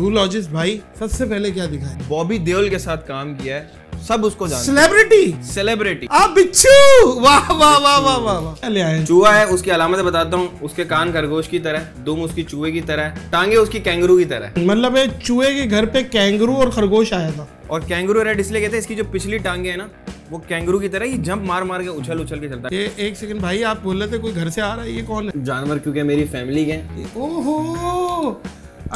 Zoologist भाई सबसे पहले क्या दिखाए बॉबी देओल के साथ काम किया है सब उसको सेलिब्रिटी सेलिब्रिटी आप बिच्छू वाह वाह वाह वाह वाह चूहा है उसकी अलामतें बताता हूँ उसके कान खरगोश की तरह दुम उसकी चूहे की तरह टांगे उसकी कैंगरू की तरह मतलब चूहे के घर पे कैंगरू और खरगोश आया था और कैंगरू रेड इसलिए कहते हैं इसकी जो पिछली टांगे है ना वो कैंगरू की तरह ही जंप मार मार के उछल उछल के चलता है एक सेकंड भाई आप बोल रहे थे कोई घर से आ रहा है ये कौन है जानवर क्योंकि मेरी फैमिली के ओहो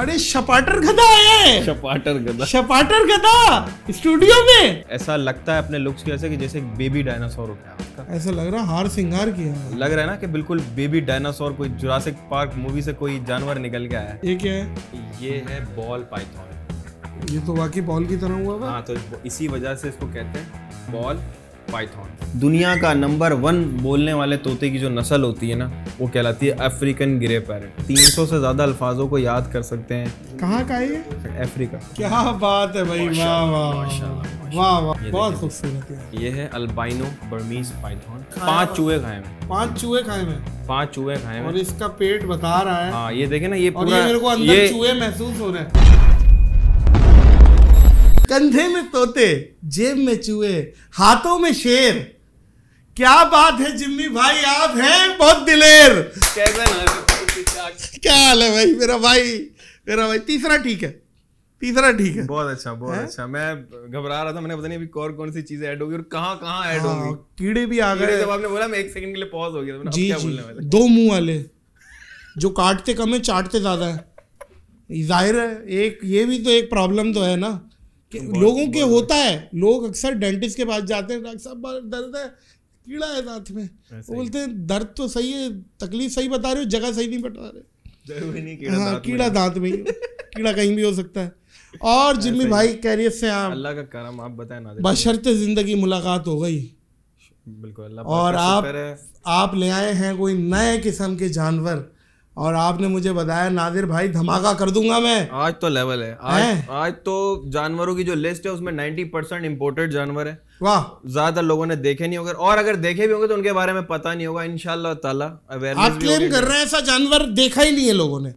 अरे शपाटर गधा है शपाटर गधा शपाटर गधा स्टूडियो में ऐसा लगता है अपने लुक्स की वजह से कि जैसे एक बेबी डायनासोर हो गया ऐसा लग रहा हार सिंगार किया लग रहा है ना कि बिल्कुल बेबी डायनासोर कोई जुरासिक पार्क मूवी से कोई जानवर निकल गया है ये क्या है ये है बॉल पाइथन ये तो वाकई बॉल की तरह हुआ हाँ तो इसी वजह से इसको कहते हैं बॉल पाइथन दुनिया का नंबर वन बोलने वाले तोते की जो नस्ल होती है ना वो कहलाती है अफ्रीकन ग्रे तीन 300 से ज़्यादा अल्फाजों को याद कर सकते हैं कहाँ का ये अफ्रीका क्या बात है भाई वाह वाह वाह वाह बहुत खूबसूरत है ये है अल्बाइनो बर्मीज पाइथन पांच चूहे खाए हैं पांच चूहे खाए हैं पांच चूहे खाए हैं और इसका पेट बता रहा है हाँ ये देखे ना ये पूरा ये मेरे को अंदर चूहे महसूस हो रहे हैं कंधे में तोते जेब में चूहे हाथों में शेर क्या बात है जिम्मी भाई आप हैं बहुत दिलेर क्या हाल है भाई मेरा भाई मेरा भाई तीसरा ठीक है तीसरा ठीक है बहुत अच्छा बहुत है? अच्छा मैं घबरा रहा था मैंने पता नहीं अभी कौन कौन सी चीजें ऐड होगी और कहाँ कहाँ ऐड हाँ, होंगी कीड़े भी आ गए जब आपने बोला मैं एक सेकंड के लिए पॉज हो गया जी, क्या बोलने वाले दो मुंह वाले जो काटते कम है चाटते ज्यादा है जाहिर है एक ये भी तो एक प्रॉब्लम तो है ना लोगों के होता है लोग अक्सर डेंटिस्ट के पास जाते हैं डॉक्टर साहब दर्द है कीड़ा है दांत में बोलते हैं दर्द तो सही है तकलीफ सही बता रहे हो जगह सही नहीं बता रहे कीड़ा हाँ कीड़ा दांत में कीड़ा कहीं भी हो सकता है और जिम्मी भाई कैरियर से आप अल्लाह का करम आप बताए ना बशर्त जिंदगी मुलाकात हो गई बिल्कुल अल्लाह और आप आप ले आए हैं कोई नए किस्म के जानवर और आपने मुझे बताया नादिर भाई धमाका कर दूंगा मैं आज तो लेवल है आज, है? आज तो जानवरों की जो लिस्ट है उसमें 90 परसेंट इम्पोर्टेड जानवर है वाह ज्यादा लोगों ने देखे नहीं होंगे और अगर देखे भी होंगे तो उनके बारे में पता नहीं होगा इनशाला ताला अवेयरनेस क्लेम कर रहे हैं ऐसा जानवर देखा ही नहीं है लोगों ने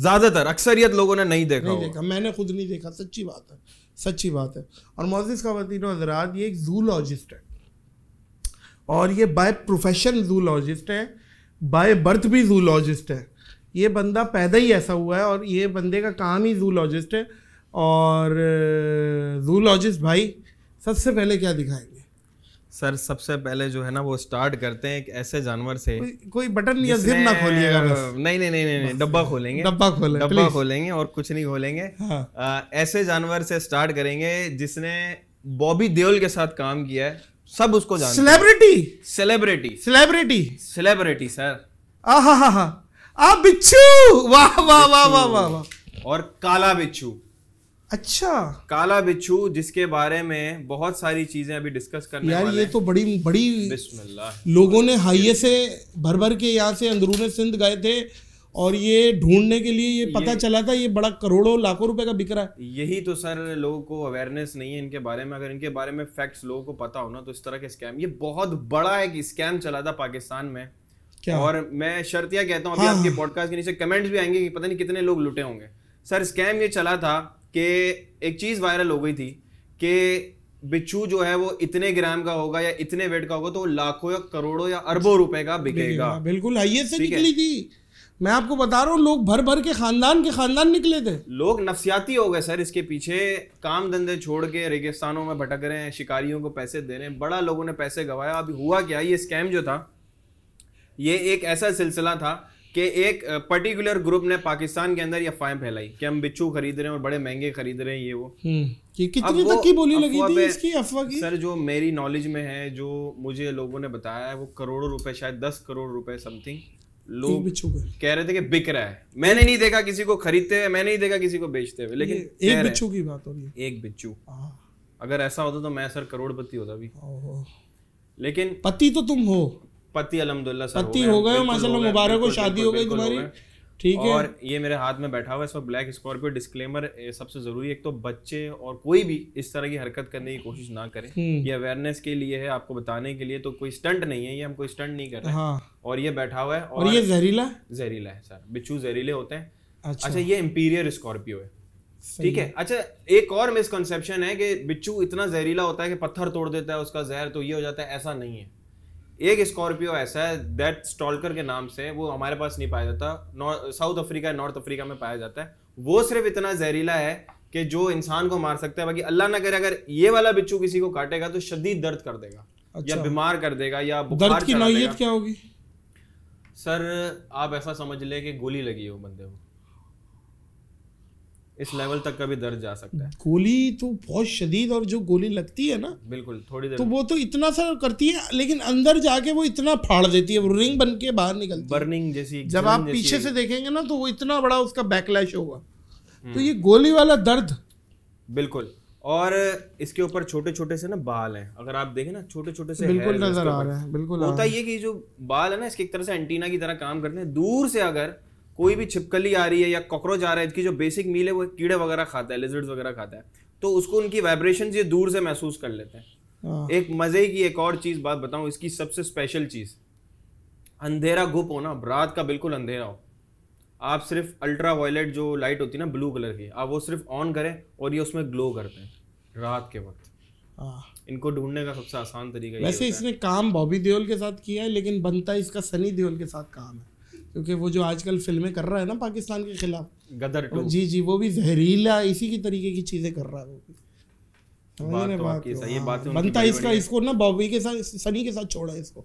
ज्यादातर अक्सरियत लोगों ने नहीं देखा नहीं देखा मैंने खुद नहीं देखा सच्ची बात है सच्ची बात है और मोजिस खातिन ये एक जूलॉजिस्ट है और ये बाय प्रोफेशन जूलॉजिस्ट है बाय बर्थ भी जूलॉजिस्ट है ये बंदा पैदा ही ऐसा हुआ है और ये बंदे का काम ही जूलॉजिस्ट है और जूलॉजिस्ट भाई सबसे पहले क्या दिखाएंगे सर सबसे पहले जो है ना वो स्टार्ट करते हैं एक ऐसे जानवर से कोई, कोई बटन या जिप ना खोलिएगा नहीं नहीं नहीं नहीं डब्बा खोलेंगे डब्बा खोलेंगे डब्बा खोलेंगे और कुछ नहीं खोलेंगे हाँ। ऐसे जानवर से स्टार्ट करेंगे जिसने बॉबी देओल के साथ काम किया है सब उसको जानते celebrity celebrity celebrity celebrity sir आहा हा हा आ बिच्छू वाह वाह वाह वाह वाह और काला बिच्छू अच्छा काला बिच्छू जिसके बारे में बहुत सारी चीजें अभी डिस्कस करने यार ये तो बड़ी बड़ी बिस्मिल्लाह लोगों ने हाइये से भर भर के यहाँ से अंदरून सिंध गए थे और ये ढूंढने के लिए ये पता ये, चला था ये बड़ा करोड़ों लाखों रुपए का बिक रहा है यही तो सर लोगों को अवेयरनेस नहीं है इनके बारे में अगर इनके बारे में फैक्ट्स लोगों को पता हो ना तो इस तरह के स्कैम ये बहुत बड़ा एक स्कैम चला था पाकिस्तान में क्या और मैं शर्तिया कहता हूँ अभी हाँ। आपके पॉडकास्ट हाँ। के नीचे कमेंट्स भी आएंगे कि पता नहीं कितने लोग लुटे होंगे सर स्कैम ये चला था कि एक चीज़ वायरल हो गई थी कि बिच्छू जो है वो इतने ग्राम का होगा या इतने वेट का होगा तो लाखों या करोड़ों या अरबों रुपए का बिकेगा बिल्कुल आइए से निकली थी मैं आपको बता रहा हूँ लोग भर भर के खानदान के खानदान निकले थे लोग नफसियाती हो गए सर इसके पीछे काम धंधे छोड़ के रेगिस्तानों में भटक रहे हैं शिकारियों को पैसे दे रहे हैं बड़ा लोगों ने पैसे गवाया अभी हुआ क्या ये स्कैम जो था ये एक ऐसा सिलसिला था कि एक पर्टिकुलर ग्रुप ने पाकिस्तान के अंदर ये फाइम फैलाई कि हम बिच्छू खरीद रहे हैं और बड़े महंगे खरीद रहे हैं ये वो हम्म, कि तक की बोली लगी थी इसकी अफवाह की सर जो मेरी नॉलेज में है जो मुझे लोगों ने बताया है वो करोड़ों रुपए शायद दस करोड़ रुपए समथिंग लोग कह रहे थे कि बिक रहा है मैंने नहीं देखा किसी को खरीदते हुए मैंने नहीं देखा किसी को बेचते हुए लेकिन एक बिच्छू की बात हो रही है एक बिच्छू हाँ। अगर ऐसा होता तो मैं सर करोड़पति होता भी लेकिन पति तो तुम हो पति अलहमदुल्ला पति हो गए माशाल्लाह मुबारक हो शादी हो गई तुम्हारी ठीक है और ये मेरे हाथ में बैठा हुआ है इस वक्त ब्लैक स्कॉर्पियो डिस्क्लेमर सबसे जरूरी एक तो बच्चे और कोई भी इस तरह की हरकत करने की कोशिश ना करें हम्म। ये अवेयरनेस के लिए है आपको बताने के लिए तो कोई स्टंट नहीं है ये हम कोई स्टंट नहीं कर रहे हाँ। और ये बैठा हुआ है और, और ये जहरीला जहरीला है सर बिच्छू जहरीले होते हैं अच्छा, अच्छा ये इंपीरियर स्कॉर्पियो है ठीक है अच्छा एक और मिसकनसेप्शन है कि बिच्छू इतना जहरीला होता है कि पत्थर तोड़ देता है उसका जहर तो ये हो जाता है ऐसा नहीं है एक स्कॉर्पियो ऐसा है दैट स्टॉलकर के नाम से वो हमारे पास नहीं पाया जाता साउथ अफ्रीका नॉर्थ अफ्रीका में पाया जाता है वो सिर्फ इतना जहरीला है कि जो इंसान को मार सकता है बाकी अल्लाह ना करे अगर ये वाला बिच्छू किसी को काटेगा तो शदीद दर्द कर देगा अच्छा। या बीमार कर देगा या दर्द की क्या होगी सर आप ऐसा समझ ले कि गोली लगी हो बंदे को इस लेवल तक का भी दर्द जा सकता है गोली तो बहुत शदीद और जो गोली लगती है ना बिल्कुल थोड़ी देर तो वो तो इतना सा करती है लेकिन अंदर जाके वो इतना फाड़ देती है वो रिंग बन के बाहर निकलती बर्निंग जैसी जब आप पीछे से देखेंगे ना तो वो इतना बड़ा उसका बैकलैश होगा हम्म। तो ये गोली वाला दर्द बिल्कुल और इसके ऊपर छोटे छोटे से ना बाल हैं अगर आप देखें ना छोटे छोटे से बिल्कुल नजर आ रहे हैं बिल्कुल होता ये कि जो बाल है ना इसके एक तरह से एंटीना की तरह काम करते हैं दूर से अगर कोई भी छिपकली आ रही है या कॉकरोच आ रहा है इसकी जो बेसिक मील है वो कीड़े वगैरह खाता है लिजर्ड वगैरह खाता है तो उसको उनकी वाइब्रेशन ये दूर से महसूस कर लेते हैं हाँ। एक मज़े की एक और चीज़ बात बताऊं इसकी सबसे स्पेशल चीज़ अंधेरा गुप हो ना रात का बिल्कुल अंधेरा हो आप सिर्फ अल्ट्रा वायलेट जो लाइट होती है ना ब्लू कलर की आप वो सिर्फ ऑन करें और ये उसमें ग्लो करते हैं रात के वक्त हाँ। इनको ढूंढने का सबसे आसान तरीका वैसे इसने काम बॉबी देओल के साथ किया है लेकिन बनता इसका सनी देओल के साथ काम है क्योंकि वो जो आजकल फिल्में कर रहा है ना पाकिस्तान के खिलाफ गदर टू जी जी वो भी जहरीला इसी की तरीके की चीज़ें कर रहा है वो भी तो तो। बात तो हाँ, बात है बनता इसका इसको ना बॉबी के साथ सनी के साथ छोड़ा इसको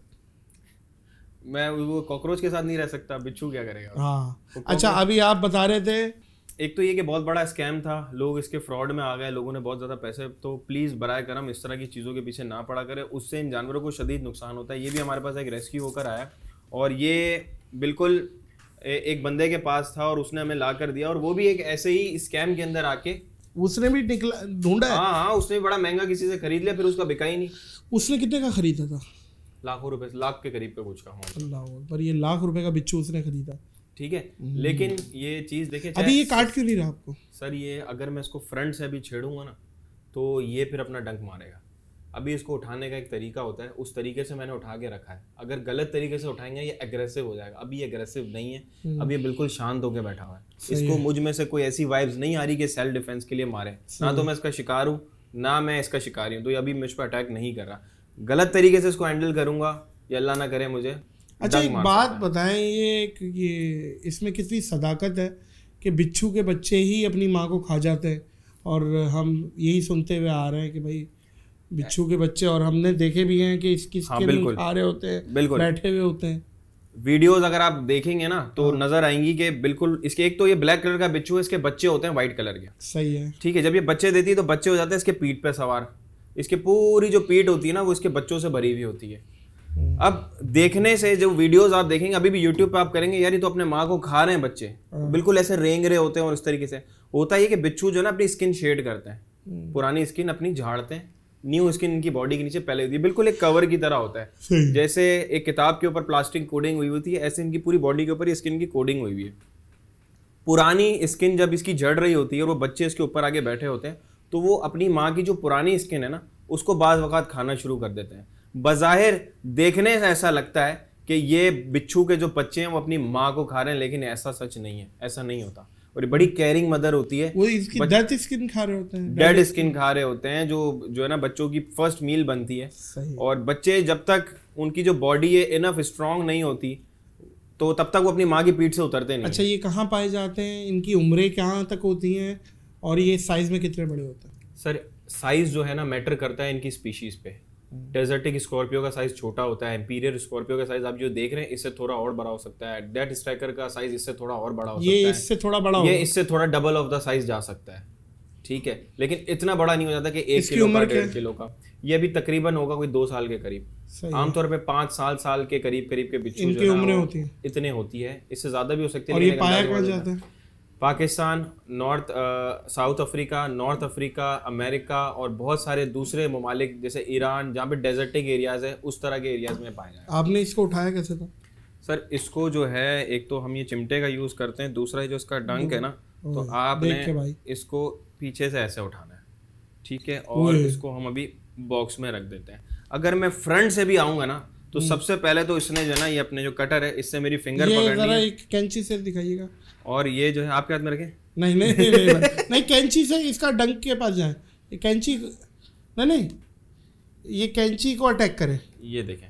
मैं वो कॉकरोच के साथ नहीं रह सकता बिच्छू क्या करेगा हाँ अच्छा अभी आप बता रहे थे एक तो ये कि बहुत बड़ा स्कैम था लोग इसके फ्रॉड में आ गए लोगों ने बहुत ज़्यादा पैसे तो प्लीज़ बर करम इस तरह की चीज़ों के पीछे ना पड़ा करें उससे इन जानवरों को शदीद नुकसान होता है ये भी हमारे पास एक रेस्क्यू होकर आया और ये बिल्कुल एक बंदे के पास था और उसने हमें ला कर दिया और वो भी एक ऐसे ही स्कैम के अंदर आके उसने भी निकला ढूंढा हाँ हाँ उसने बड़ा महंगा किसी से खरीद लिया फिर उसका बिका ही नहीं उसने कितने का खरीदा था लाखों रुपए लाख के करीब पे पूछ का अल्लाह पर ये लाख रुपए का बिच्छू उसने खरीदा ठीक है हम्म। लेकिन ये चीज़ देखे अभी ये काट क्यों नहीं रहा आपको सर ये अगर मैं इसको फ्रंट से अभी छेड़ूंगा ना तो ये फिर अपना डंक मारेगा अभी इसको उठाने का एक तरीका होता है उस तरीके से मैंने उठा के रखा है अगर गलत तरीके से उठाएंगे ये एग्रेसिव हो जाएगा अभी ये एग्रेसिव नहीं है हम्म। अब ये बिल्कुल शांत होकर बैठा हुआ है इसको मुझ में से कोई ऐसी वाइब्स नहीं आ रही कि सेल्फ डिफेंस के लिए मारे ना तो मैं इसका शिकार हूँ ना मैं इसका शिकारी हूँ तो ये अभी मुझ पर अटैक नहीं कर रहा गलत तरीके से इसको हैंडल करूंगा ये अल्लाह ना करे मुझे अच्छा एक बात बताएं ये ये इसमें कितनी सदाकत है कि बिच्छू के बच्चे ही अपनी माँ को खा जाते हैं और हम यही सुनते हुए आ रहे हैं कि भाई बिच्छू के बच्चे और हमने देखे भी हैं कि इसकी हाँ, बिल्कुल आ रहे होते हैं बिल्कुल बैठे हुए होते हैं वीडियोस अगर आप देखेंगे ना तो हाँ। नजर आएंगी कि बिल्कुल इसके एक तो ये ब्लैक कलर का बिच्छू है इसके बच्चे होते हैं व्हाइट कलर के सही है ठीक है जब ये बच्चे देती है तो बच्चे हो जाते हैं इसके पीठ पे सवार इसके पूरी जो पीठ होती है ना वो इसके बच्चों से भरी हुई होती है हम्म। अब देखने से जो वीडियोस आप देखेंगे अभी भी यूट्यूब पे आप करेंगे यार ये तो अपने माँ को खा रहे हैं बच्चे हाँ। बिल्कुल ऐसे रेंग रहे होते हैं और इस तरीके से होता है कि बिच्छू जो है ना अपनी स्किन शेड करते हैं हम्म। पुरानी स्किन अपनी झाड़ते हैं न्यू स्किन इनकी बॉडी के नीचे पहले होती है बिल्कुल एक कवर की तरह होता है जैसे एक किताब के ऊपर प्लास्टिक कोडिंग हुई होती है ऐसे इनकी पूरी बॉडी के ऊपर स्किन की कोडिंग हुई हुई है पुरानी स्किन जब इसकी जड़ रही होती है और वो बच्चे इसके ऊपर आगे बैठे होते हैं तो वो अपनी माँ की जो पुरानी स्किन है ना उसको बाज़ वक़ात खाना शुरू कर देते हैं बज़ाहिर देखने से ऐसा लगता है कि ये बिच्छू के जो बच्चे हैं वो अपनी माँ को खा रहे हैं लेकिन ऐसा सच नहीं है ऐसा नहीं होता और ये बड़ी केयरिंग मदर होती है वो इसकी बच... डेड स्किन खा रहे होते हैं डेड स्किन खा रहे होते हैं जो जो है ना बच्चों की फर्स्ट मील बनती है और बच्चे जब तक उनकी जो बॉडी है इनफ स्ट्रांग नहीं होती तो तब तक वो अपनी माँ की पीठ से उतरते नहीं अच्छा ये कहाँ पाए जाते हैं इनकी उम्रें कहाँ तक होती हैं और ये साइज में कितने बड़े होते हैं सर साइज जो है ना मैटर करता है इनकी स्पीशीज पे डेजर्टिक स्कॉर्पियो का साइज़ छोटा होता है एम्पीरियर स्कॉर्पियो का साइज़ आप जो देख रहे हैं इससे थोड़ा और बड़ा हो सकता है डेट स्ट्राइकर का साइज़ इससे थोड़ा और बड़ा हो सकता है ये इससे थोड़ा बड़ा ये इससे थोड़ा डबल ऑफ द साइज़ जा सकता है ठीक है लेकिन इतना बड़ा नहीं हो जाता कि एक किलो का डेढ़ किलो का ये अभी तकरीबन होगा कोई दो साल के करीब आमतौर पे पांच साल साल के करीब करीब के बिच्छू इनकी उम्र होती है इतने होती है इससे ज़्यादा भी हो सकती है Pakistan north South Africa North Africa America और बहुत सारे दूसरे ममालिक जैसे ईरान जहाँ पे डेजर्टिक एरियाज़ है उस तरह के एरियाज़ में पाए जाए आपने इसको उठाया कैसे था सर इसको जो है एक तो हम ये चिमटे का यूज़ करते हैं दूसरा जो इसका डंक है ना तो आपने इसको पीछे से ऐसे उठाना है ठीक है और इसको हम अभी बॉक्स में रख देते हैं अगर मैं फ्रंट से भी आऊँगा ना तो हम्म। सबसे पहले तो इसने जो ना ये अपने जो कटर है इससे मेरी फिंगर पकड़नी एक कैंची से दिखाइएगा और ये जो है आपके हाथ में रखे नहीं नहीं नहीं, नहीं, कैंची से इसका डंक के पास जाए कैंची नहीं नहीं ये कैंची को अटैक करे ये देखें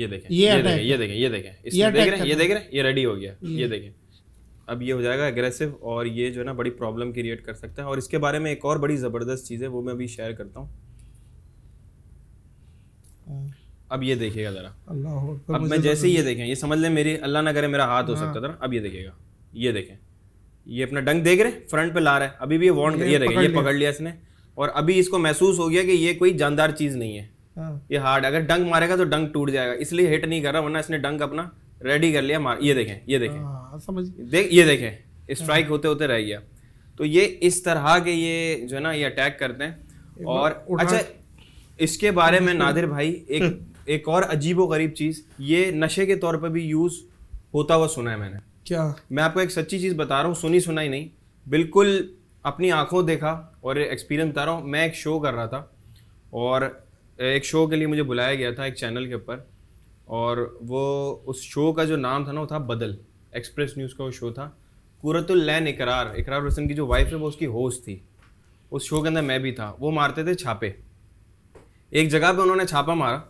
ये देखें ये देखें ये देखें ये देखें ये देख रहे हैं ये देख रहे हैं ये रेडी हो गया ये देखें अब ये हो जाएगा एग्रेसिव और ये जो है ना बड़ी प्रॉब्लम क्रिएट कर सकता है और इसके बारे में एक और बड़ी ज़बरदस्त चीज़ है वो मैं अभी शेयर करता हूँ हाँ। अब ये देखिएगा ज़रा अल्लाह अब मैं जैसे ही ये देखें ये समझ लें मेरी अल्लाह ना करे मेरा हाथ हो हाँ। सकता था अब ये देखिएगा ये देखें ये अपना डंग देख रहे फ्रंट पे ला रहा है अभी भी ये वार्न ये देखें ये पकड़ लिया इसने और अभी इसको महसूस हो गया कि ये कोई जानदार चीज़ नहीं है हाँ। ये हार्ड अगर डंग मारेगा तो डंग टूट जाएगा इसलिए हिट नहीं कर रहा वरना इसने डंग अपना रेडी कर लिया मार ये देखें ये देखें हाँ, समझ देख ये देखें स्ट्राइक होते होते रह गया तो ये इस तरह के ये जो है ना ये अटैक करते हैं और अच्छा इसके बारे में नादिर भाई एक एक और अजीबो गरीब चीज़ ये नशे के तौर पर भी यूज़ होता हुआ सुना है मैंने क्या मैं आपको एक सच्ची चीज़ बता रहा हूँ सुनी सुनाई नहीं बिल्कुल अपनी आंखों देखा और एक्सपीरियंस बता रहा हूँ मैं एक शो कर रहा था और एक शो के लिए मुझे बुलाया गया था एक चैनल के ऊपर और वो उस शो का जो नाम था ना वो था बदल एक्सप्रेस न्यूज़ का वो शो था कुरतुल्लैन इकरार इकरार हुसैन की जो वाइफ है वो उसकी होस्ट थी उस शो के अंदर मैं भी था वो मारते थे छापे एक जगह पे उन्होंने छापा मारा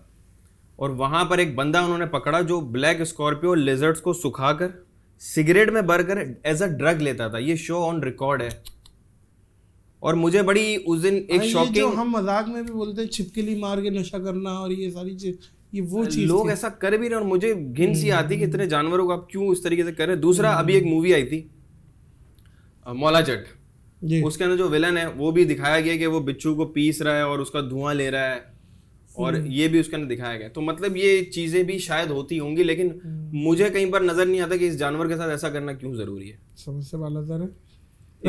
और वहाँ पर एक बंदा उन्होंने पकड़ा जो ब्लैक स्कॉर्पियो लेजर्ट्स को सुखाकर सिगरेट में भरकर एज अ ड्रग लेता था ये शो ऑन रिकॉर्ड है और मुझे बड़ी उस दिन एक शॉकिंग हाँ, हम मजाक में भी बोलते हैं छिपकली मार के नशा करना और ये सारी चीज ये वो चीज लोग ऐसा कर भी रहे और मुझे घिन सी आती कि इतने जानवरों को आप क्यों इस तरीके से कर रहे दूसरा हम्म। अभी एक मूवी आई थी मौला जट उसके अंदर जो विलन है वो भी दिखाया गया कि वो बिच्छू को पीस रहा है और उसका धुआं ले रहा है और हम्म। ये भी उसके अंदर दिखाया गया तो मतलब ये चीजें भी शायद होती होंगी लेकिन हम्म। मुझे कहीं पर नजर नहीं आता कि इस जानवर के साथ ऐसा करना क्यों जरूरी है समझ वाला सर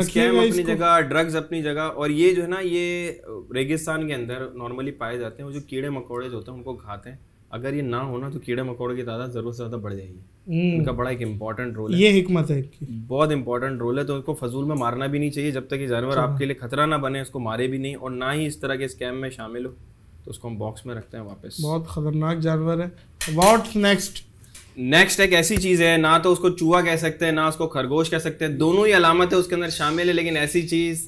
स्कैम अपनी जगह ड्रग्स अपनी जगह और ये जो है ना ये रेगिस्तान के अंदर नॉर्मली पाए जाते हैं वो जो कीड़े मकोड़े जो होते हैं उनको खाते हैं अगर ये ना होना तो कीड़े मकोड़े की तादाद जरूर से ज़्यादा बढ़ जाएगी उनका हम्म। बड़ा एक इम्पोर्टेंट रोल है ये हिकमत है बहुत इंपॉर्टेंट रोल है तो उसको फजूल में मारना भी नहीं चाहिए जब तक ये जानवर अच्छा। आपके लिए खतरा ना बने उसको मारे भी नहीं और ना ही इस तरह के स्कैम में शामिल हो तो उसको हम बॉक्स में रखते हैं वापस बहुत खतरनाक जानवर है वॉट नेक्स्ट नेक्स्ट एक ऐसी चीज है ना तो उसको चूहा कह सकते हैं ना उसको खरगोश कह सकते हैं दोनों ही अलामत है उसके अंदर शामिल है लेकिन ऐसी चीज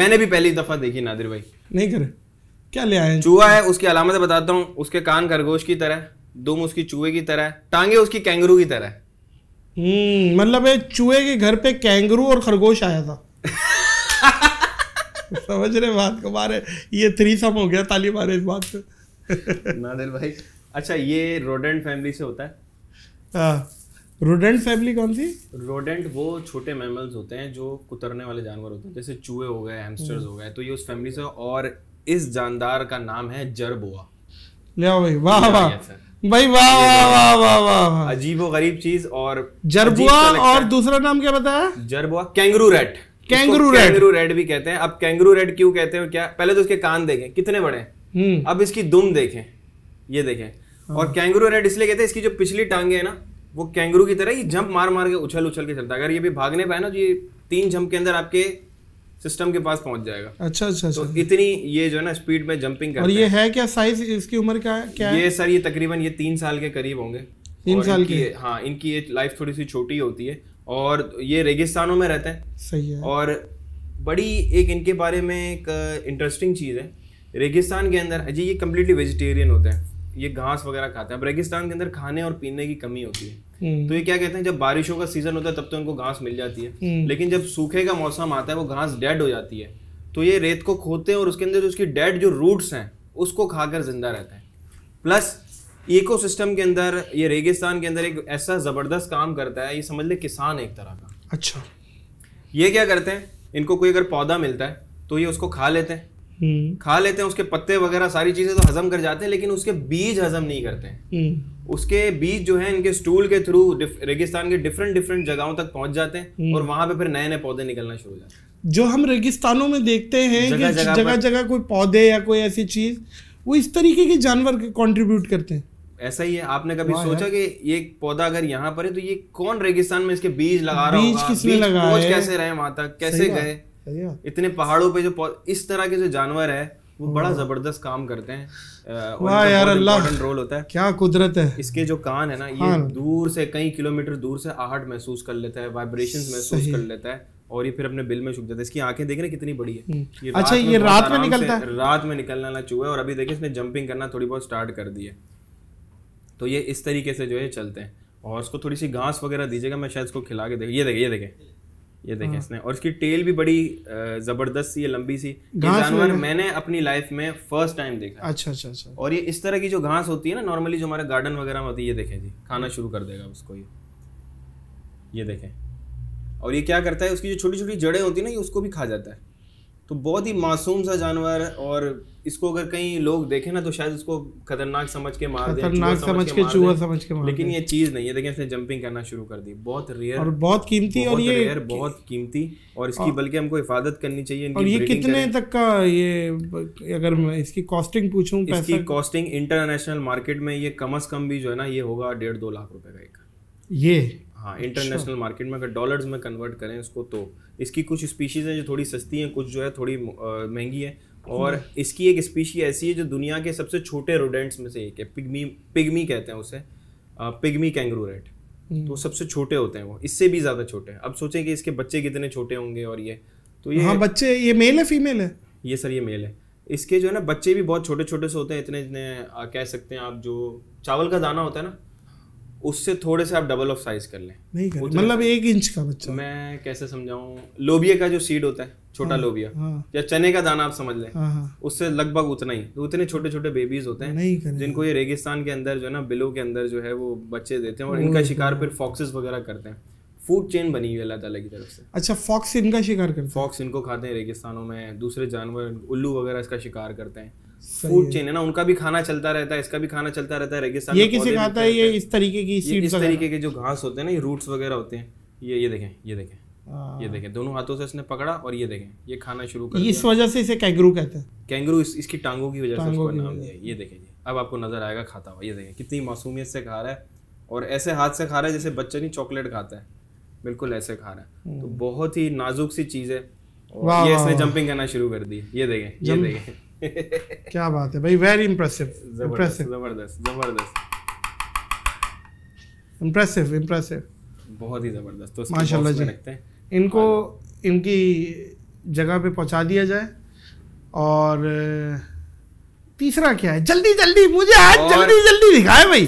मैंने भी पहली दफा देखी नादिर भाई नहीं करे क्या ले आए चूहा है उसकी अलामत बताता हूँ उसके कान खरगोश की तरह दुम उसकी चूहे की तरह टांगे उसकी कैंगरू की तरह हम्म, मतलब चूहे के घर पे कैंगरू और खरगोश आया था समझ रहे बात को मारे ये थ्री सम हो गया ताली मारे इस बात पे नादिल भाई अच्छा ये रोडेंट फैमिली से होता है रोडेंट हाँ। फैमिली कौन सी रोडेंट वो छोटे मैमल्स होते हैं जो कुतरने वाले जानवर होते हैं जैसे चूहे हो गए हैमस्टर्स हो गए तो ये उस फैमिली से और इस जानदार का नाम है जरबोआ ले आओ भाई वाह वाह भाई वाह वाह वाह वाह वाह अजीबो गरीब चीज और जरबुआ और दूसरा नाम क्या बताया jerboa kangaroo rat kangaroo red kangaroo red भी कहते हैं अब कैंगरू रेड क्यों कहते हैं क्या पहले तो उसके कान देखें कितने बड़े हैं हम्म। अब इसकी दुम देखें ये देखें हाँ। और कैंगरू रेड इसलिए कहते हैं इसकी जो पिछली टांगे है ना वो कैंगरू की तरह ये जंप मार मार के उछल उछल के चलता है अगर ये भी भागने पाए ना तो ये तीन जंप के अंदर आपके सिस्टम के पास पहुंच जाएगा अच्छा अच्छा तो अच्छा। इतनी ये जो है ना स्पीड में जंपिंग करते और ये है क्या साइज इसकी उम्र का क्या क्या ये सर ये तकरीबन ये तीन साल के करीब होंगे तीन साल की हाँ इनकी ये लाइफ थोड़ी सी छोटी होती है और ये रेगिस्तानों में रहते हैं सही है और बड़ी एक इनके बारे में एक इंटरेस्टिंग चीज़ है रेगिस्तान के अंदर अजी ये कम्प्लीटली वेजिटेरियन होते हैं ये घास वगैरह खाते हैं अब रेगिस्तान के अंदर खाने और पीने की कमी होती है हम्म। तो ये क्या कहते हैं जब बारिशों का सीजन होता है तब तो इनको घास मिल जाती है हम्म। लेकिन जब सूखे का मौसम आता है वो घास डेड हो जाती है तो ये रेत को खोते हैं और उसके अंदर जो उसकी डेड जो रूट्स हैं उसको खाकर जिंदा रहते हैं प्लस इकोसिस्टम के अंदर ये रेगिस्तान के अंदर एक ऐसा ज़बरदस्त काम करता है ये समझ ले किसान एक तरह का अच्छा ये क्या करते हैं इनको कोई अगर पौधा मिलता है तो ये उसको खा लेते हैं हम्म। खा लेते हैं उसके पत्ते वगैरह सारी चीज़ें तो हजम कर जाते हैं लेकिन उसके बीज हजम नहीं करते हैं हम्म। उसके बीज जो है इनके स्टूल के थ्रू रेगिस्तान के डिफरेंट डिफरेंट जगहों तक पहुंच जाते हैं हम्म। और वहां पे फिर नए नए पौधे निकलना शुरू हो जाते हैं जो हम रेगिस्तानों में देखते हैं जगह जगह, कोई पौधे या कोई ऐसी चीज़ वो इस तरीके के जानवर कंट्रीब्यूट करते हैं ऐसा ही है आपने कभी सोचा कि ये पौधा अगर यहाँ पर है तो ये कौन रेगिस्तान में इसके बीज लगा रहा बीज लगा है? कैसे रहे वहां तक कैसे गए इतने पहाड़ों पे जो इस तरह के जो जानवर है वो बड़ा जबरदस्त काम करते हैं वाह यार अल्लाह रोल होता है क्या कुदरत है इसके जो कान है ना ये दूर से कई किलोमीटर दूर से आहट महसूस कर लेता है वाइब्रेशन महसूस कर लेता है और ये फिर अपने बिल में छुप जाता है इसकी आंखें देख रहे कितनी बड़ी है ये अच्छा ये रात अच्छा, में निकलता है रात में निकलना ना है और अभी देखिए इसने जंपिंग करना थोड़ी बहुत स्टार्ट कर दी है तो ये इस तरीके से जो है चलते हैं और उसको थोड़ी सी घास वगैरह दीजिएगा मैं शायद इसको खिला के देख ये देखें ये देखें ये देखें हाँ। इसने और इसकी टेल भी बड़ी जबरदस्त सी लंबी सी जानवर मैंने अपनी लाइफ में फर्स्ट टाइम देखा अच्छा अच्छा अच्छा और ये इस तरह की जो घास होती है ना नॉर्मली जो हमारे गार्डन वगैरह में होती है ये देखें जी खाना शुरू कर देगा उसको ये ये देखें और ये क्या करता है उसकी जो छोटी छोटी जड़ें होती है ना ये उसको भी खा जाता है तो बहुत ही मासूम सा जानवर और इसको अगर कहीं लोग देखें ना तो शायद इसको खतरनाक समझ के मार खतरनाक समझ, समझ के, चूहा समझ के मार लेकिन ये चीज़ नहीं है देखिए इसने जंपिंग करना शुरू कर दी बहुत रेयर और बहुत कीमती और ये रेयर बहुत कीमती और इसकी बल्कि हमको हिफाजत करनी चाहिए और ये कितने तक का ये अगर मैं इसकी कॉस्टिंग पूछूं इसकी कॉस्टिंग इंटरनेशनल मार्केट में ये कम अज कम भी जो है ना ये होगा डेढ़ दो लाख रुपए का एक ये हाँ इंटरनेशनल अच्छा। मार्केट में अगर डॉलर्स में कन्वर्ट करें इसको तो इसकी कुछ स्पीशीज़ हैं जो थोड़ी सस्ती हैं कुछ जो है थोड़ी महंगी है और हम्म। इसकी एक स्पीशी ऐसी है जो दुनिया के सबसे छोटे रोडेंट्स में से एक है पिगमी पिगमी कहते हैं उसे पिगमी कैंगरू रेट तो सबसे छोटे होते हैं वो इससे भी ज़्यादा छोटे हैं अब सोचें कि इसके बच्चे कितने छोटे होंगे और ये तो ये हाँ बच्चे ये मेल है फीमेल है ये सर ये मेल है इसके जो है ना बच्चे भी बहुत छोटे छोटे से होते हैं इतने इतने कह सकते हैं आप जो चावल का दाना होता है ना उससे थोड़े से आप डबल ऑफ साइज कर लें नहीं मतलब एक इंच का बच्चा मैं कैसे समझाऊं लोबिया का जो सीड होता है छोटा हाँ, लोबिया हाँ, या चने का दाना आप समझ लें हाँ, हाँ। उससे लगभग उतना ही तो उतने छोटे छोटे बेबीज होते हैं जिनको ये रेगिस्तान के अंदर जो है ना बिलो के अंदर जो है वो बच्चे देते हैं और इनका शिकार फिर फॉक्सेस वगैरह करते हैं फूड चेन बनी हुई है अल्लाह ताला की तरफ से अच्छा फॉक्स इनका शिकार करते हैं फॉक्स इनको खाते हैं रेगिस्तानों में दूसरे जानवर उल्लू वगैरह इसका शिकार करते हैं फूड चेन है ना उनका भी खाना चलता रहता है इसका भी खाना चलता रहता है रेगिस्तान ये किसे खाता है ये इस तरीके की सीड्स इस तरीके के जो घास होते हैं ना ये रूट्स वगैरह होते हैं ये ये देखें ये देखें हाँ। ये देखें दोनों हाथों से इसने पकड़ा और ये देखें ये खाना शुरू कर इस वजह से इसे कैंगरू कहते हैं कैंगरू इस, इसकी टांगों की वजह से उसको नाम दिया ये देखें ये अब आपको नजर आएगा खाता हुआ ये देखें कितनी मासूमियत से खा रहा है और ऐसे हाथ से खा रहा है जैसे बच्चा नहीं चॉकलेट खाता है बिल्कुल ऐसे खा रहा है तो हम्म। बहुत ही नाजुक सी चीज़ है ये इसने जंपिंग करना शुरू कर दी ये देखें ये देखें क्या बात है भाई वेरी इंप्रेसिव इंप्रेसिव जबरदस्त जबरदस्त इंप्रेसिव इंप्रेसिव बहुत ही जबरदस्त तो माशाल्लाह जी इनको हाँ। इनकी जगह पे पहुंचा दिया जाए और तीसरा क्या है जल्दी जल्दी मुझे आज जल्दी जल्दी दिखाए भाई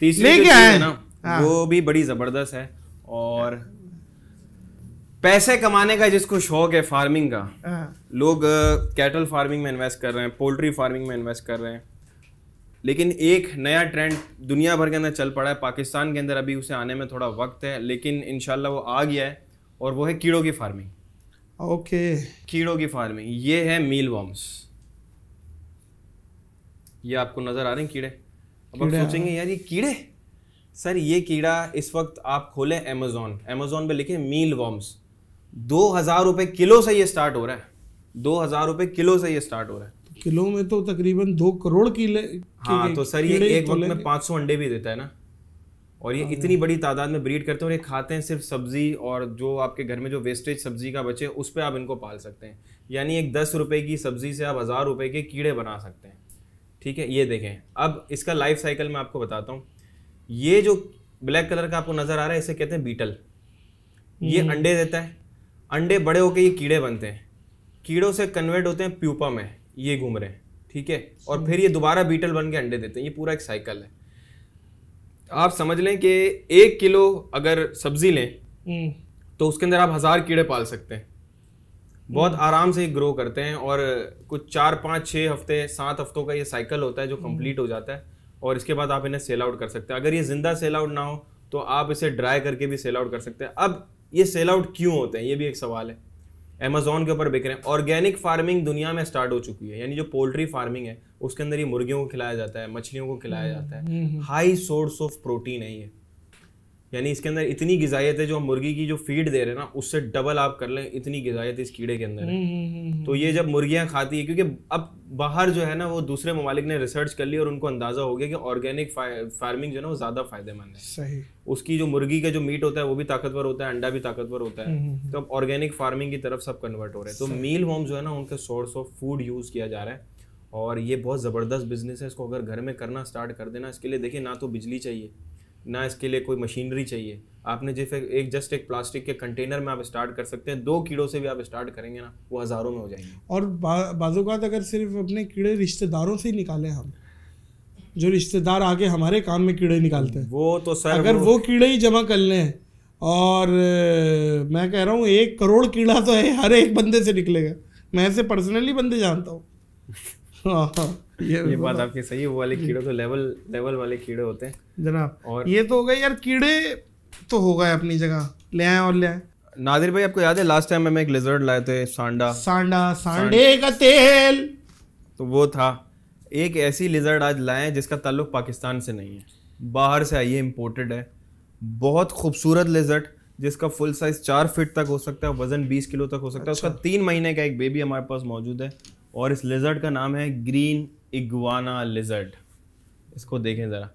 तीसरी लेके आए हाँ। वो भी बड़ी जबरदस्त है और पैसे कमाने का जिसको शौक है फार्मिंग का हाँ। लोग कैटल फार्मिंग में इन्वेस्ट कर रहे हैं पोल्ट्री फार्मिंग में इन्वेस्ट कर रहे हैं लेकिन एक नया ट्रेंड दुनिया भर के अंदर चल पड़ा है पाकिस्तान के अंदर अभी उसे आने में थोड़ा वक्त है लेकिन इन वो आ गया है और वो है कीड़ों की फार्मिंग ओके कीड़ों की फार्मिंग ये है मील वॉम्स ये आपको नज़र आ रहे हैं कीड़े अब आप सोचेंगे हाँ। यार ये कीड़े सर ये कीड़ा इस वक्त आप खोलें अमेजोन अमेजोन पे लिखे मील वॉम्स दो हज़ार रुपये किलो से ये स्टार्ट हो रहा है दो हज़ार रुपये किलो से ये स्टार्ट हो रहा है तो किलो में तो तकरीबन दो करोड़ किले हाँ तो सर ये एक वक्त में पाँच सौ अंडे भी देता है ना और ये हाँ, इतनी हाँ। बड़ी तादाद में ब्रीड करते हैं और ये खाते हैं सिर्फ सब्ज़ी और जो आपके घर में जो वेस्टेज सब्ज़ी का बचे उस पर आप इनको पाल सकते हैं यानी एक दस रुपये की सब्ज़ी से आप हज़ार रुपये के कीड़े बना सकते हैं ठीक है ये देखें अब इसका लाइफ साइकिल मैं आपको बताता हूँ ये जो ब्लैक कलर का आपको नज़र आ रहा है इसे कहते हैं बीटल ये हम्म। अंडे देता है अंडे बड़े होकर ये कीड़े बनते हैं कीड़ों से कन्वर्ट होते हैं प्यूपा में ये घूम रहे हैं ठीक है और फिर ये दोबारा बीटल बन के अंडे देते हैं ये पूरा एक साइकिल है आप समझ लें कि एक किलो अगर सब्जी लें हम्म। तो उसके अंदर आप हज़ार कीड़े पाल सकते हैं बहुत हम्म। आराम से ग्रो करते हैं और कुछ चार पाँच छः हफ्ते सात हफ्तों का ये साइकिल होता है जो कंप्लीट हम्म। हो जाता है और इसके बाद आप इन्हें सेल आउट कर सकते हैं अगर ये ज़िंदा सेल आउट ना हो तो आप इसे ड्राई करके भी सेल आउट कर सकते हैं अब ये सेल आउट क्यों होते हैं ये भी एक सवाल है अमेजोन के ऊपर बिक रहे हैं ऑर्गेनिक फार्मिंग दुनिया में स्टार्ट हो चुकी है यानी जो पोल्ट्री फार्मिंग है उसके अंदर ये मुर्गियों को खिलाया जाता है मछलियों को खिलाया जाता है हाई सोर्स ऑफ प्रोटीन है ये यानी इसके अंदर इतनी गजाइत है जो हम मुर्गी की जो फीड दे रहे हैं ना उससे डबल आप कर लें इतनी गजाइत इस कीड़े के अंदर है हम्म, हम्म, हम्म, तो ये जब मुर्गियाँ खाती है क्योंकि अब बाहर जो है ना वो दूसरे ममालिक ने रिसर्च कर ली और उनको अंदाज़ा हो गया कि ऑर्गेनिक फार्मिंग जो है ना वो ज़्यादा फायदेमंद है सही उसकी जो मुर्गी का जो मीट होता है वो भी ताकतवर होता है अंडा भी ताकतवर होता है तो अब ऑर्गेनिक फार्मिंग की तरफ सब कन्वर्ट हो रहे हैं तो मील होम जो है ना उनका सोर्स ऑफ फूड यूज़ किया जा रहा है और ये बहुत ज़बरदस्त बिजनेस है इसको अगर घर में करना स्टार्ट कर देना इसके लिए देखिए ना तो बिजली चाहिए ना इसके लिए कोई मशीनरी चाहिए आपने जैसे एक जस्ट एक प्लास्टिक के कंटेनर में आप स्टार्ट कर सकते हैं दो कीड़ों से भी आप स्टार्ट करेंगे ना वो हज़ारों में हो जाएंगे और बा, बाजूकात अगर सिर्फ अपने कीड़े रिश्तेदारों से ही निकालें हम जो रिश्तेदार आके हमारे काम में कीड़े निकालते हैं वो तो सर अगर वो, वो कीड़े ही जमा कर लें और मैं कह रहा हूँ एक करोड़ कीड़ा तो है हर एक बंदे से निकलेगा मैं ऐसे पर्सनली बंदे जानता हूँ हाँ। ये, ये बात आपकी सही है वाले कीड़े तो लेवल लेवल वाले कीड़े होते हैं जनाब और ये तो हो गए यार कीड़े तो हो गए अपनी जगह ले आए और ले आए नादिर भाई आपको याद है लास्ट टाइम हमें एक लिजर्ड लाए थे सांडा सांडा सांडे का तेल तो वो था एक ऐसी लिजर्ड आज लाए जिसका ताल्लुक पाकिस्तान से नहीं है बाहर से आई है इम्पोर्टेड है बहुत खूबसूरत लिजर्ड जिसका फुल साइज चार फिट तक हो सकता है वजन बीस किलो तक हो सकता है अच्छा। उसका तीन महीने का एक बेबी हमारे पास मौजूद है और इस लिजर्ड का नाम है ग्रीन इगवाना लिजर्ड इसको देखें ज़रा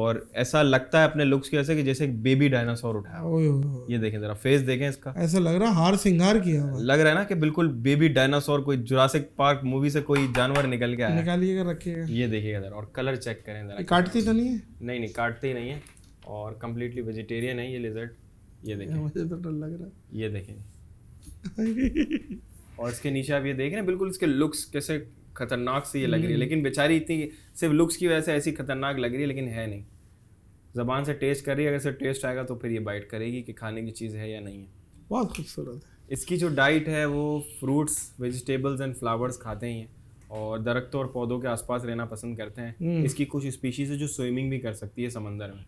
और ऐसा लगता है अपने लुक्स की वजह से कि जैसे एक बेबी डायनासोर उठाया ओ, ओ, ओ, ये देखें जरा फेस देखें इसका ऐसा लग रहा हार सिंगार किया हुआ लग रहा है ना कि बिल्कुल बेबी डायनासोर कोई जुरासिक पार्क मूवी से कोई जानवर निकल के आया निकालिएगा रखिएगा ये देखिएगा जरा और कलर चेक करें जरा काटती तो नहीं है नहीं नहीं काटते ही नहीं है और कम्प्लीटली वेजिटेरियन है ये लिजर्ट ये देखें तो डर लग रहा है ये देखें और इसके नीचे आप ये देख रहे हैं बिल्कुल इसके लुक्स कैसे खतरनाक सी ये लग रही है हम्म। लेकिन बेचारी इतनी सिर्फ लुक्स की वजह से ऐसी खतरनाक लग रही है लेकिन है नहीं ज़बान से टेस्ट कर रही है अगर सिर्फ टेस्ट आएगा तो फिर ये बाइट करेगी कि खाने की चीज़ है या नहीं है बहुत खूबसूरत है इसकी जो डाइट है वो फ्रूट्स वेजिटेबल्स एंड फ्लावर्स खाते ही हैं और दरख्तों और पौधों के आसपास रहना पसंद करते हैं हम्म। इसकी कुछ स्पीशीज़ है जो स्विमिंग भी कर सकती है समंदर में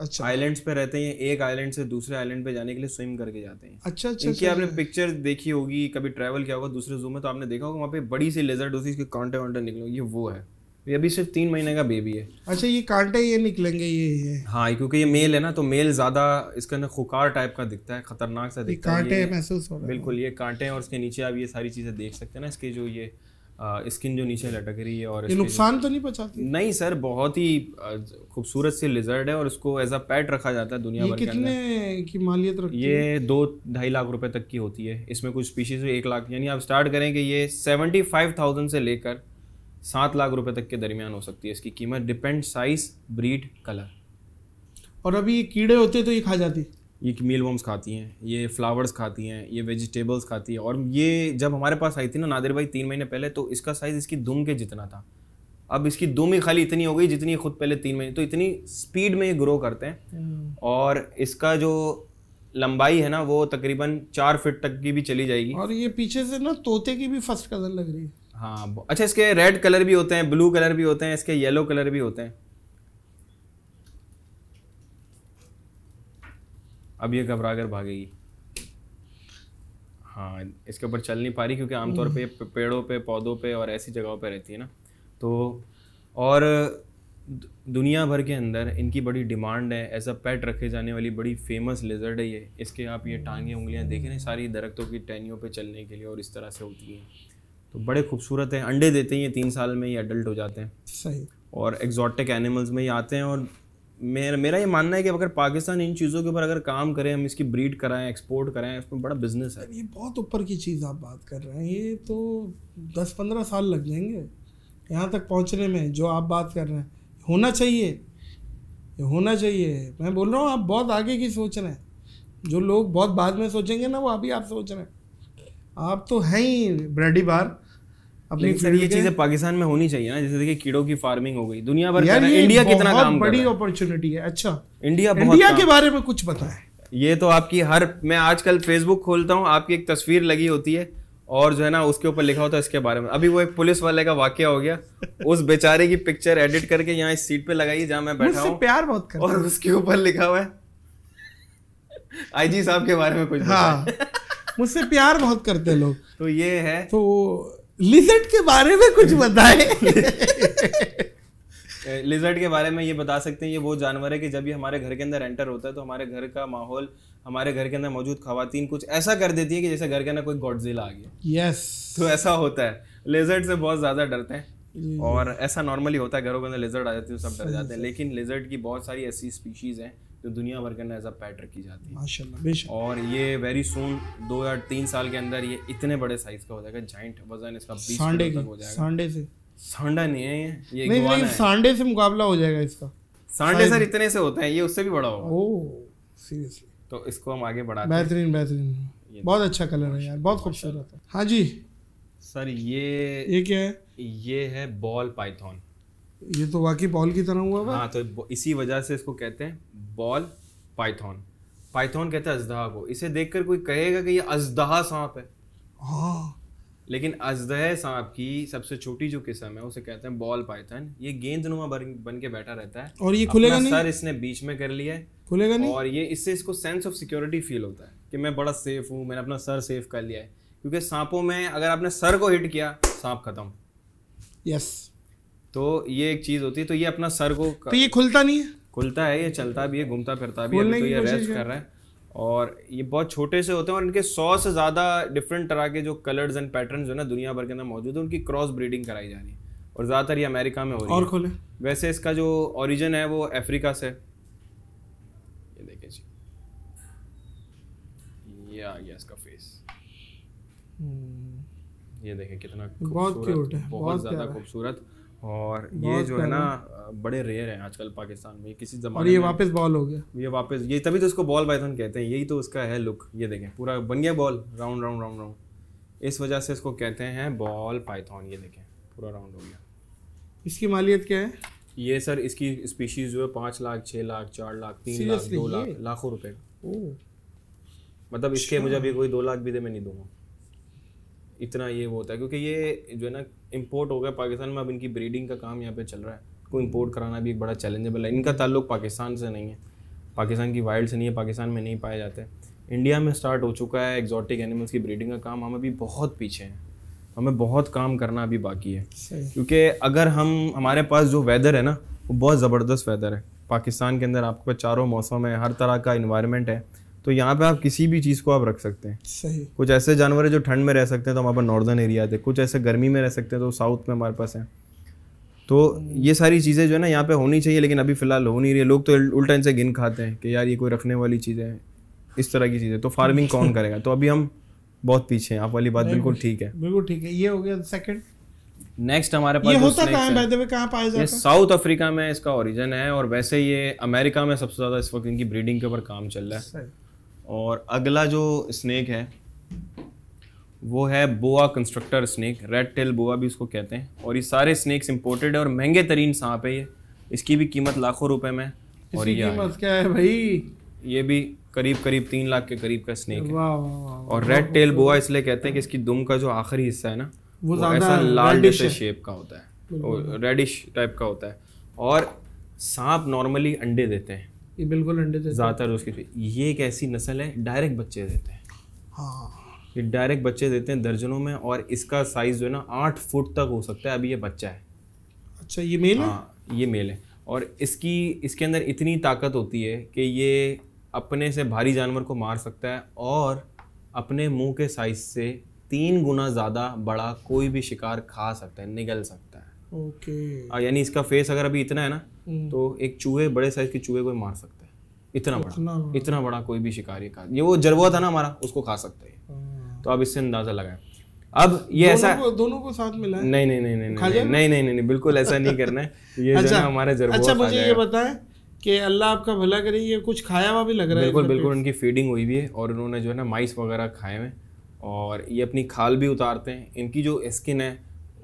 अच्छा आइलैंड्स पे रहते हैं एक आइलैंड से दूसरे आइलैंड पे जाने के लिए स्विम करके जाते हैं अच्छा अच्छा इनकी अच्छा, आपने अच्छा। पिक्चर देखी होगी कभी ट्रैवल किया होगा दूसरे जू में तो आपने देखा होगा वहाँ पे बड़ी सी लेजर डोसी के कांटे वांटे निकले ये वो है ये अभी सिर्फ तीन महीने का बेबी है अच्छा ये कांटे ये निकलेंगे ये ये हाँ क्योंकि ये मेल है ना तो मेल ज्यादा इसके अंदर खुकार टाइप का दिखता है खतरनाक सा दिखता है कांटे महसूस हो रहा है बिल्कुल ये कांटे और इसके नीचे आप ये सारी चीजें देख सकते हैं ना इसके जो ये स्किन जो नीचे लटक रही है और ये नुकसान तो नहीं पहुंचाती नहीं सर बहुत ही खूबसूरत सी लिजर्ड है और इसको एज अ पेट रखा जाता है दुनिया भर के कितने की मालियत रखती ये है? दो ढाई लाख रुपए तक की होती है इसमें कुछ स्पीशीज भी एक लाख यानी आप स्टार्ट करें कि ये सेवेंटी फाइव थाउजेंड से लेकर सात लाख रुपए तक के दरमियान हो सकती है इसकी कीमत डिपेंड साइज ब्रीड कलर और अभी ये कीड़े होते तो ये खा जाती ये मील वम्स खाती हैं ये फ्लावर्स खाती हैं ये वेजिटेबल्स खाती है और ये जब हमारे पास आई थी ना नादिर भाई तीन महीने पहले तो इसका साइज़ इसकी दुम के जितना था अब इसकी दुम ही खाली इतनी हो गई जितनी खुद पहले तीन महीने तो इतनी स्पीड में ये ग्रो करते हैं हम्म। और इसका जो लंबाई है ना वो तकरीबन चार फिट तक की भी चली जाएगी और ये पीछे से ना तोते की भी फर्स्ट कलर लग रही है हाँ अच्छा इसके रेड कलर भी होते हैं ब्लू कलर भी होते हैं इसके येलो कलर भी होते हैं अब ये घबरा कर भागेगी हाँ इसके ऊपर चल नहीं पा रही क्योंकि आमतौर हम्म। पे पेड़ों पे पौधों पे और ऐसी जगहों पे रहती है ना तो और दुनिया भर के अंदर इनकी बड़ी डिमांड है एज अ पेट रखे जाने वाली बड़ी फेमस लेजर्ड है ये इसके आप ये टांगे उंगलियाँ देखें ना सारी दरख्तों की टहनियों पे चलने के लिए और इस तरह से होती हैं तो बड़े खूबसूरत हैं अंडे देते हैं ये तीन साल में ये अडल्ट हो जाते हैं सही और एग्जॉटिक एनिमल्स में ये आते हैं और मेरा मेरा ये मानना है कि अगर पाकिस्तान इन चीज़ों के ऊपर अगर काम करें हम इसकी ब्रीड कराएं एक्सपोर्ट कराएं इसमें बड़ा बिजनेस है ये बहुत ऊपर की चीज़ आप बात कर रहे हैं ये तो दस पंद्रह साल लग जाएंगे यहाँ तक पहुँचने में जो आप बात कर रहे हैं होना चाहिए होना चाहिए मैं बोल रहा हूँ आप बहुत आगे की सोच रहे हैं जो लोग बहुत बाद में सोचेंगे ना वो अभी आप सोच रहे हैं आप तो हैं ही ब्रेडी बार अपनी ये चीजें पाकिस्तान में होनी चाहिए ना जैसे देखिए कीड़ों की फार्मिंग हो गई दुनिया भर में इंडिया कितना काम बड़ी अपॉर्चुनिटी है अच्छा इंडिया इंडिया के बारे में कुछ बताए ये तो आपकी हर मैं आजकल फेसबुक खोलता हूँ आपकी एक तस्वीर लगी होती है और जो है ना उसके ऊपर लिखा होता है इसके बारे में अभी वो एक पुलिस वाले का वाक्य हो गया उस बेचारे की पिक्चर एडिट करके यहाँ इस सीट पे लगाई जहाँ मैं बैठा हूँ प्यार बहुत कर और उसके ऊपर लिखा हुआ है आईजी साहब के बारे में कुछ हाँ मुझसे प्यार बहुत करते लोग तो ये है तो लिजर्ट के बारे में कुछ बताए लिजर्ट के बारे में ये बता सकते हैं ये वो जानवर है कि जब ये हमारे घर के अंदर एंटर होता है तो हमारे घर का माहौल हमारे घर के अंदर मौजूद खातन कुछ ऐसा कर देती है कि जैसे घर के अंदर कोई गॉडजिला आ गया यस yes. तो ऐसा होता है लेजर्ट से बहुत ज़्यादा डरते हैं mm. और ऐसा नॉर्मली होता है घरों के अंदर लेजर्ट आ जाती है सब डर जाते हैं लेकिन लेजर्ट की बहुत सारी ऐसी स्पीशीज़ हैं जो दुनिया भर के अंदर एज अ पैट रखी जाती है माशाल्लाह और ये वेरी सून दो या तीन साल के अंदर ये इतने बड़े साइज का हो जाएगा जाइंट वजन इसका बीस तक हो जाएगा सांडे से सांडा नहीं है ये नहीं, नहीं, सांडे से मुकाबला हो जाएगा इसका सांडे सर इतने से होता है ये उससे भी बड़ा होगा ओह सीरियसली तो इसको हम आगे बढ़ाते हैं बेहतरीन बेहतरीन बहुत अच्छा कलर है यार बहुत खूबसूरत है हाँ जी सर ये ये क्या है ये है बॉल पाइथन ये तो वाकई बॉल की तरह हुआ हाँ तो इसी वजह से इसको कहते हैं बॉल पाइथॉन पाइथॉन कहते हैं अजदहा को इसे देखकर कोई कहेगा कि ये अजदहा सांप है हाँ लेकिन अजदह सांप की सबसे छोटी जो किस्म है उसे कहते हैं बॉल पाइथन ये गेंद नुमा बन के बैठा रहता है और ये खुलेगा नहीं सर इसने बीच में कर लिया है खुलेगा नहीं और ये इससे इसको सेंस ऑफ सिक्योरिटी फील होता है कि मैं बड़ा सेफ हूँ मैंने अपना सर सेफ कर लिया है क्योंकि सांपों में अगर आपने सर को हिट किया सांप खत्म यस तो ये एक चीज होती है तो ये अपना सर को तो ये खुलता नहीं है खुलता है ये चलता भी है घूमता फिरता भी है तो ये रेस्ट कर रहा है और ये बहुत छोटे से होते हैं और इनके सौ से ज़्यादा डिफरेंट तरह के जो कलर्स एंड पैटर्न जो ना दुनिया भर के अंदर मौजूद है उनकी क्रॉस ब्रीडिंग कराई जा रही है और ज़्यादातर ये अमेरिका में हो रही और खोले वैसे इसका जो ओरिजिन है वो अफ्रीका से ये देखिए जी ये इसका फेस हम्म। ये देखें कितना बहुत क्यूट है बहुत ज़्यादा खूबसूरत और ये जो है ना बड़े रेयर हैं आजकल पाकिस्तान में किसी जमाने और ये वापस बॉल हो गया ये वापस ये तभी तो उसको बॉल पाइथन कहते हैं यही तो उसका है लुक ये देखें पूरा बन गया ball round round round round इस वजह से इसको कहते हैं बॉल पाइथन ये देखें पूरा राउंड हो गया इसकी मालियत क्या है ये सर इसकी स्पीशीज़ जो है पाँच लाख छः लाख चार लाख तीन लाख दो लाख लाखों रुपये का मतलब इसके अच्छा। मुझे अभी कोई दो लाख भी दे मैं नहीं दूंगा इतना ये वो होता है क्योंकि ये जो है ना इम्पोर्ट हो गया पाकिस्तान में अब इनकी ब्रीडिंग का काम यहाँ पे चल रहा है को इम्पोर्ट कराना भी एक बड़ा चैलेंजेबल है इनका ताल्लुक पाकिस्तान से नहीं है पाकिस्तान की वाइल्ड से नहीं है पाकिस्तान में नहीं पाए जाते इंडिया में स्टार्ट हो चुका है एक्जॉटिक एनिमल्स की ब्रीडिंग का काम हम अभी बहुत पीछे हैं हमें बहुत काम करना अभी बाकी है क्योंकि अगर हम हमारे पास जो वेदर है ना वो बहुत ज़बरदस्त वेदर है पाकिस्तान के अंदर आपके पास चारों मौसम है हर तरह का इन्वायरमेंट है तो यहाँ पे आप किसी भी चीज़ को आप रख सकते हैं सही कुछ ऐसे जानवर है जो ठंड में रह सकते हैं तो हमारे पास नॉर्दर्न एरिया थे कुछ ऐसे गर्मी में रह सकते हैं तो साउथ में हमारे पास हैं तो ये सारी चीज़ें जो है ना यहाँ पे होनी चाहिए लेकिन अभी फ़िलहाल हो नहीं रही है लोग तो उल्टा इनसे गिन खाते हैं कि यार ये कोई रखने वाली चीज़ें हैं इस तरह की चीज़ें तो फार्मिंग कौन करेगा तो अभी हम बहुत पीछे हैं आप वाली बात बिल्कुल ठीक है बिल्कुल ठीक है ये हो गया सेकंड नेक्स्ट हमारे पास ये होता कहाँ है कहाँ पाया जाता है साउथ अफ्रीका में इसका ओरिजिन है और वैसे ये अमेरिका में सबसे ज़्यादा इस वक्त इनकी ब्रीडिंग के ऊपर काम चल रहा है और अगला जो स्नैक है वो है boa constrictor snake red tail boa भी उसको कहते हैं और ये सारे स्नैक्स इम्पोर्टेड है और महंगे तरीन सांप है ये इसकी भी कीमत लाखों रुपए में और ये कीमत क्या है भाई ये भी करीब करीब तीन लाख के करीब का स्नैक है वाँ वाँ और रेड टेल बोआ इसलिए कहते हैं कि इसकी दुम का जो आखिरी हिस्सा है ना वो ऐसा लाल जैसे शेप का होता है रेडिश टाइप का होता है और सांप नॉर्मली अंडे देते हैं ये बिल्कुल अंडे देते ज़्यादातर उसके ये एक ऐसी नस्ल है डायरेक्ट बच्चे देते हैं हाँ ये डायरेक्ट बच्चे देते हैं दर्जनों में और इसका साइज़ जो है ना आठ फुट तक हो सकता है अभी ये बच्चा है अच्छा ये मेल हाँ ये मेल है और इसकी इसके अंदर इतनी ताकत होती है कि ये अपने से भारी जानवर को मार सकता है और अपने मुंह के साइज से तीन गुना ज़्यादा बड़ा कोई भी शिकार खा सकता है निगल सकता है ओके यानी इसका फेस अगर अभी इतना है ना हम्म। तो एक चूहे बड़े साइज के चूहे को मार सकता है इतना बड़ा इतना, बड़ा कोई भी शिकारी का ये वो जरवा था ना हमारा उसको खा सकते है हाँ। तो आप इससे अंदाजा लगाए अब ये दोनों ऐसा को, दोनों को साथ मिला है? नहीं नहीं नहीं नहीं नहीं नहीं नहीं नहीं नहीं बिल्कुल ऐसा नहीं करना है ये अच्छा, हमारे हमारा अच्छा मुझे ये बताएं कि अल्लाह आपका भला करे ये कुछ खाया हुआ भी लग रहा है बिल्कुल बिल्कुल उनकी फीडिंग हुई भी है और उन्होंने जो है ना माइस वगैरह खाए हुए और ये अपनी खाल भी उतारते हैं इनकी जो स्किन है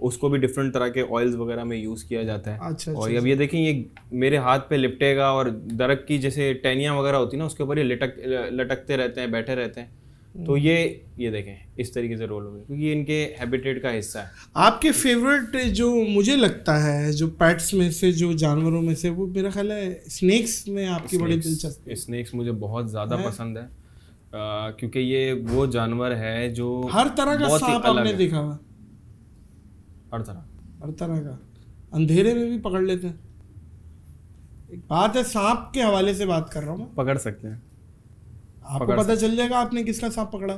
उसको भी डिफरेंट तरह के ऑयल्स वगैरह में यूज़ किया जाता है अच्छा, अच्छा और अब ये अच्छा। देखें ये मेरे हाथ पे लिपटेगा और दरक की जैसे टैनिया वगैरह होती है ना उसके ऊपर ये लटक लटकते रहते हैं बैठे रहते हैं तो हम्म। ये ये देखें इस तरीके से रोल हो गए क्योंकि ये इनके हैबिटेट का हिस्सा है आपके फेवरेट जो मुझे लगता है जो पैट्स में से जो जानवरों में से वो मेरा ख्याल है स्नैक्स में आपकी बड़ी दिलचस्पी स्नैक्स मुझे बहुत ज़्यादा पसंद है क्योंकि ये वो जानवर है जो हर तरह का सांप आपने देखा हुआ हर तरह हर तरह का अंधेरे में भी पकड़ लेते हैं एक बात है सांप के हवाले से बात कर रहा हूँ मैं पकड़ सकते हैं आपको पता चल जाएगा आपने किसका सांप पकड़ा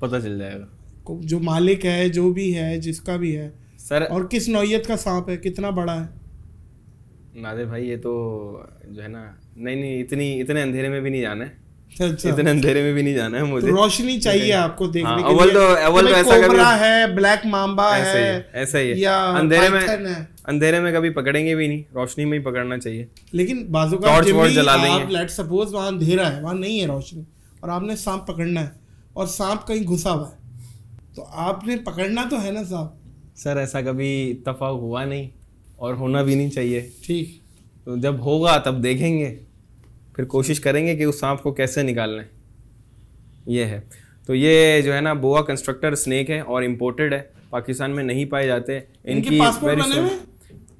पता चल जाएगा जो मालिक है जो भी है जिसका भी है सर और किस नौीयत का सांप है कितना बड़ा है नादे भाई ये तो जो है ना नहीं नहीं इतनी इतने अंधेरे में भी नहीं जाना है अच्छा। इतने अंधेरे में भी नहीं जाना है मुझे तो रोशनी चाहिए आपको देखने हाँ, के लिए तो, अवल तो ऐसा कभी है ब्लैक मांबा है ऐसा ही है या अंधेरे में अंधेरे में कभी पकड़ेंगे भी नहीं रोशनी में ही पकड़ना चाहिए लेकिन बाजू का टॉर्च वॉर्च जला देंगे आप लेट सपोज वहां अंधेरा है वहां नहीं है रोशनी और आपने सांप पकड़ना है और सांप कहीं घुसा हुआ है तो आपने पकड़ना तो है ना सांप सर ऐसा कभी इतफाक हुआ नहीं और होना भी नहीं चाहिए ठीक तो जब होगा तब देखेंगे फिर कोशिश करेंगे कि उस सांप को कैसे निकालना है ये है तो ये जो है ना बोआ कंस्ट्रक्टर स्नेक है और इम्पोर्टेड है पाकिस्तान में नहीं पाए जाते इनकी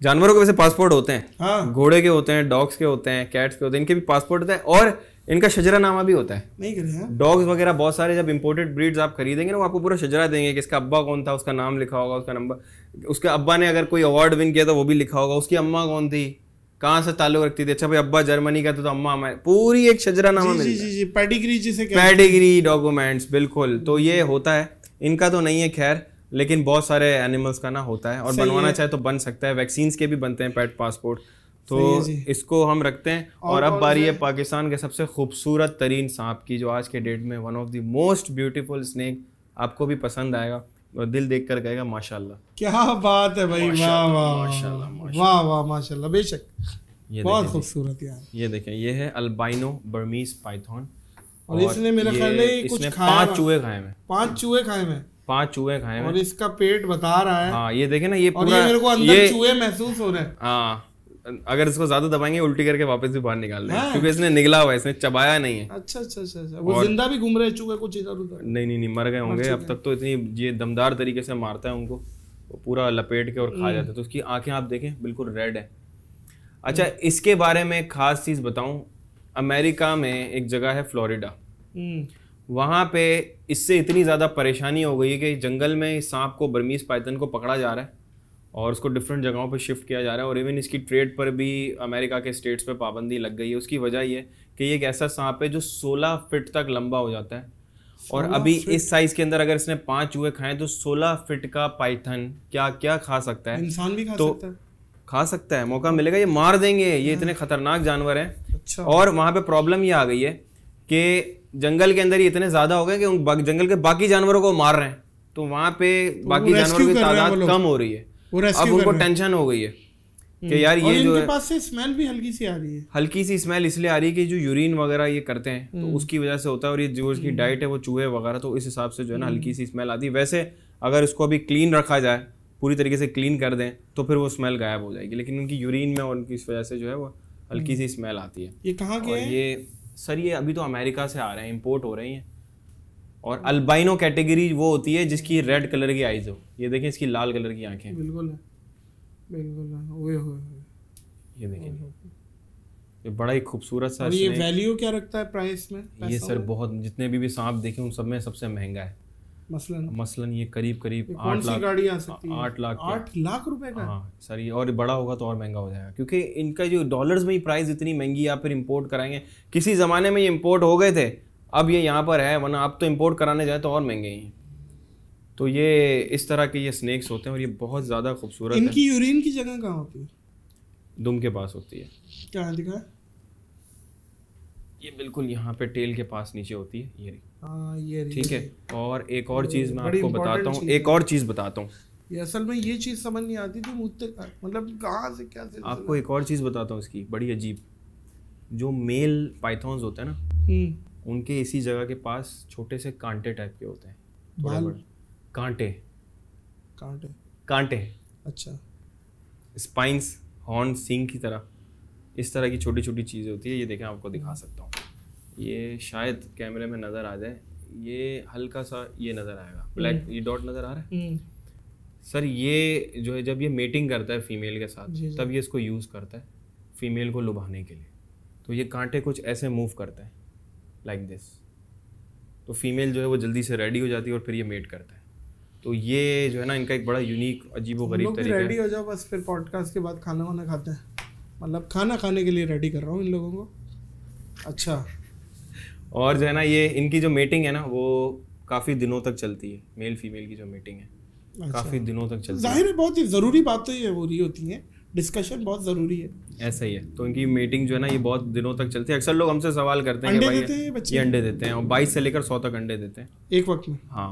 जानवरों के वैसे पासपोर्ट होते हैं हाँ। घोड़े के होते हैं डॉग्स के होते हैं कैट्स के होते हैं इनके भी पासपोर्ट होते हैं और इनका शजरा नामा भी होता है नहीं डॉग्स वगैरह बहुत सारे जब इम्पोर्टेड ब्रीड्स आप खरीदेंगे ना वो आपको पूरा शजरा देंगे कि इसका अब्बा कौन था उसका नाम लिखा होगा उसका नंबर उसके अब्बा ने अगर कोई अवार्ड विन किया तो वो भी लिखा होगा उसकी अम्मा कौन थी कहाँ से ताल्लुक रखती थी अच्छा भाई अब्बा जर्मनी का तो, तो अम्मा हमारे पूरी एक शजरा नामा जी, जी, जी, पेडिग्री जिसे पेडिग्री डॉक्यूमेंट्स बिल्कुल तो ये होता है इनका तो नहीं है खैर लेकिन बहुत सारे एनिमल्स का ना होता है और बनवाना चाहे तो बन सकता है वैक्सीन के भी बनते हैं पेट पासपोर्ट तो इसको हम रखते हैं और, और अब बारी है पाकिस्तान के सबसे खूबसूरत तरीन सांप की जो आज के डेट में one of the most beautiful snake आपको भी पसंद आएगा दिल देख कर कहेगा माशाल्लाह क्या बात है भाई वाह वाह वाह वाह माशाल्लाह बेशक ये बहुत खूबसूरत यार ये देखें ये है अल्बाइनो बर्मीज पाइथन और, इसने मेरे ख्याल में कुछ पांच चूहे खाए हैं पांच चूहे खाए हैं पांच चूहे खाए हैं और इसका पेट बता रहा है हाँ ये देखे ना ये पूरा ये मेरे को अंदर चूहे महसूस हो रहे हैं हाँ अगर इसको ज्यादा दबाएंगे उल्टी करके वापस भी बाहर निकाल लेंगे हाँ। क्योंकि इसने निकला हुआ है इसने चबाया नहीं है अच्छा अच्छा अच्छा, अच्छा। वो जिंदा भी घूम रहे चुके कुछ इधर उधर नहीं नहीं नहीं मर गए होंगे अब तक तो इतनी ये दमदार तरीके से मारता है उनको वो पूरा लपेट के और खा हम्म। जाता है तो उसकी आंखें आप देखें बिल्कुल रेड है अच्छा इसके बारे में खास चीज बताऊं अमेरिका में एक जगह है फ्लोरिडा हम्म। वहाँ पे इससे इतनी ज़्यादा परेशानी हो गई है कि जंगल में सांप को बर्मीज पाइथन को पकड़ा जा रहा है और उसको डिफरेंट जगहों पर शिफ्ट किया जा रहा है और इवन इसकी ट्रेड पर भी अमेरिका के स्टेट्स पर पाबंदी लग गई है उसकी वजह यह कि ये एक ऐसा सांप है जो 16 फिट तक लंबा हो जाता है और अभी इस साइज के अंदर अगर इसने पांच चूहे खाएं तो 16 फिट का पाइथन क्या क्या खा सकता है इंसान भी खा तो सकता है खा सकता है मौका मिलेगा ये मार देंगे ये हाँ। इतने खतरनाक जानवर हैं अच्छा। और वहाँ पे प्रॉब्लम ये आ गई है कि जंगल के अंदर ये इतने ज़्यादा हो गए कि उन जंगल के बाकी जानवरों को मार रहे हैं तो वहाँ पे तो बाकी जानवरों की तादाद कम हो रही है अब उनको टेंशन हो गई है कि यार हम्म। ये जो है पास से स्मेल भी हल्की सी आ रही है हल्की सी स्मेल इसलिए आ रही है कि जो यूरिन वगैरह ये करते हैं तो हम्म। उसकी वजह से होता है और ये जो उसकी डाइट हम्म। है वो चूहे वगैरह तो इस हिसाब से जो है ना हल्की सी स्मेल आती है वैसे अगर इसको अभी क्लीन रखा जाए पूरी तरीके से क्लीन कर दें तो फिर वो स्मेल गायब हो जाएगी लेकिन उनकी यूरिन में और उनकी इस वजह से जो है वो हल्की सी स्मेल आती है ये कहाँ के ये सर ये अभी तो अमेरिका से आ रहे हैं इम्पोर्ट हो रही हैं और अल्बाइनो कैटेगरी वो होती है जिसकी रेड कलर की आईज हो ये देखें इसकी लाल कलर की आंखें बिल्कुल बिल्कुल ओए होए ये देखें ये बड़ा ही खूबसूरत सा ये वैल्यू क्या रखता है प्राइस में ये सर बहुत जितने भी भी सांप देखे उन सब में सबसे महंगा है मसलन मसलन ये करीब करीब आठ लाख गाड़ी आ सकती है आठ लाख आठ लाख रुपए का हाँ सर ये और बड़ा होगा तो और महंगा हो जाएगा क्योंकि इनका जो डॉलर्स में ही प्राइस इतनी महंगी या फिर इंपोर्ट कराएंगे किसी ज़माने में ये इंपोर्ट हो गए थे अब ये यहाँ पर है वरना आप तो इम्पोर्ट कराने जाए तो और महंगे ही तो ये इस तरह के ये स्नैक्स होते हैं और ये बहुत ज़्यादा खूबसूरत इनकी यूरिन की जगह कहाँ होती है दुम के पास होती है क्या दिखा ये बिल्कुल यहाँ पे टेल के पास नीचे होती है ये आ, हाँ, ये ठीक है और एक और चीज़ मैं आपको बताता हूँ एक और चीज़ बताता हूँ ये असल में ये चीज़ समझ नहीं आती थी मुझसे मतलब कहाँ से क्या से आपको एक और चीज़ बताता हूँ इसकी बड़ी अजीब जो मेल पाइथॉन्स होते हैं ना हम्म। उनके इसी जगह के पास छोटे से कांटे टाइप के होते हैं थोड़ा कांटे कांटे कांटे अच्छा स्पाइंस हॉर्न सिंग की तरह इस तरह की छोटी छोटी चीज़ें होती है ये देखें आपको दिखा हम्म। सकता हूँ ये शायद कैमरे में नज़र आ जाए ये हल्का सा ये नज़र आएगा ब्लैक हम्म। ये डॉट नज़र आ रहा है हम्म। सर ये जो है जब ये मेटिंग करता है फीमेल के साथ जी जी। तब ये इसको यूज़ करता है फीमेल को लुभाने के लिए तो ये कांटे कुछ ऐसे मूव करते हैं लाइक दिस तो फीमेल जो है वो जल्दी से रेडी हो जाती है और फिर ये मेट करता है तो ये जो है ना इनका एक बड़ा यूनिक अजीब वो गरीब तरीका रेडी हो जाओ बस फिर पॉडकास्ट के बाद खाना वाना खाते हैं मतलब खाना खाने के लिए रेडी कर रहा हूँ इन लोगों को अच्छा और जो है ना ये इनकी जो मीटिंग है ना वो काफ़ी दिनों तक चलती है मेल फीमेल की जो मीटिंग है अच्छा। काफ़ी दिनों तक चलती है जाहिर है बहुत ही ज़रूरी बात तो ये हो रही होती हैं डिस्कशन बहुत ज़रूरी है ऐसा ही है तो इनकी मीटिंग जो है ना ये बहुत दिनों तक चलती है अक्सर लोग हमसे सवाल करते हैं अंडे भाई देते हैं बच्चे ये अंडे देते हैं और बाईस से लेकर सौ तक अंडे देते हैं एक वक्त में हाँ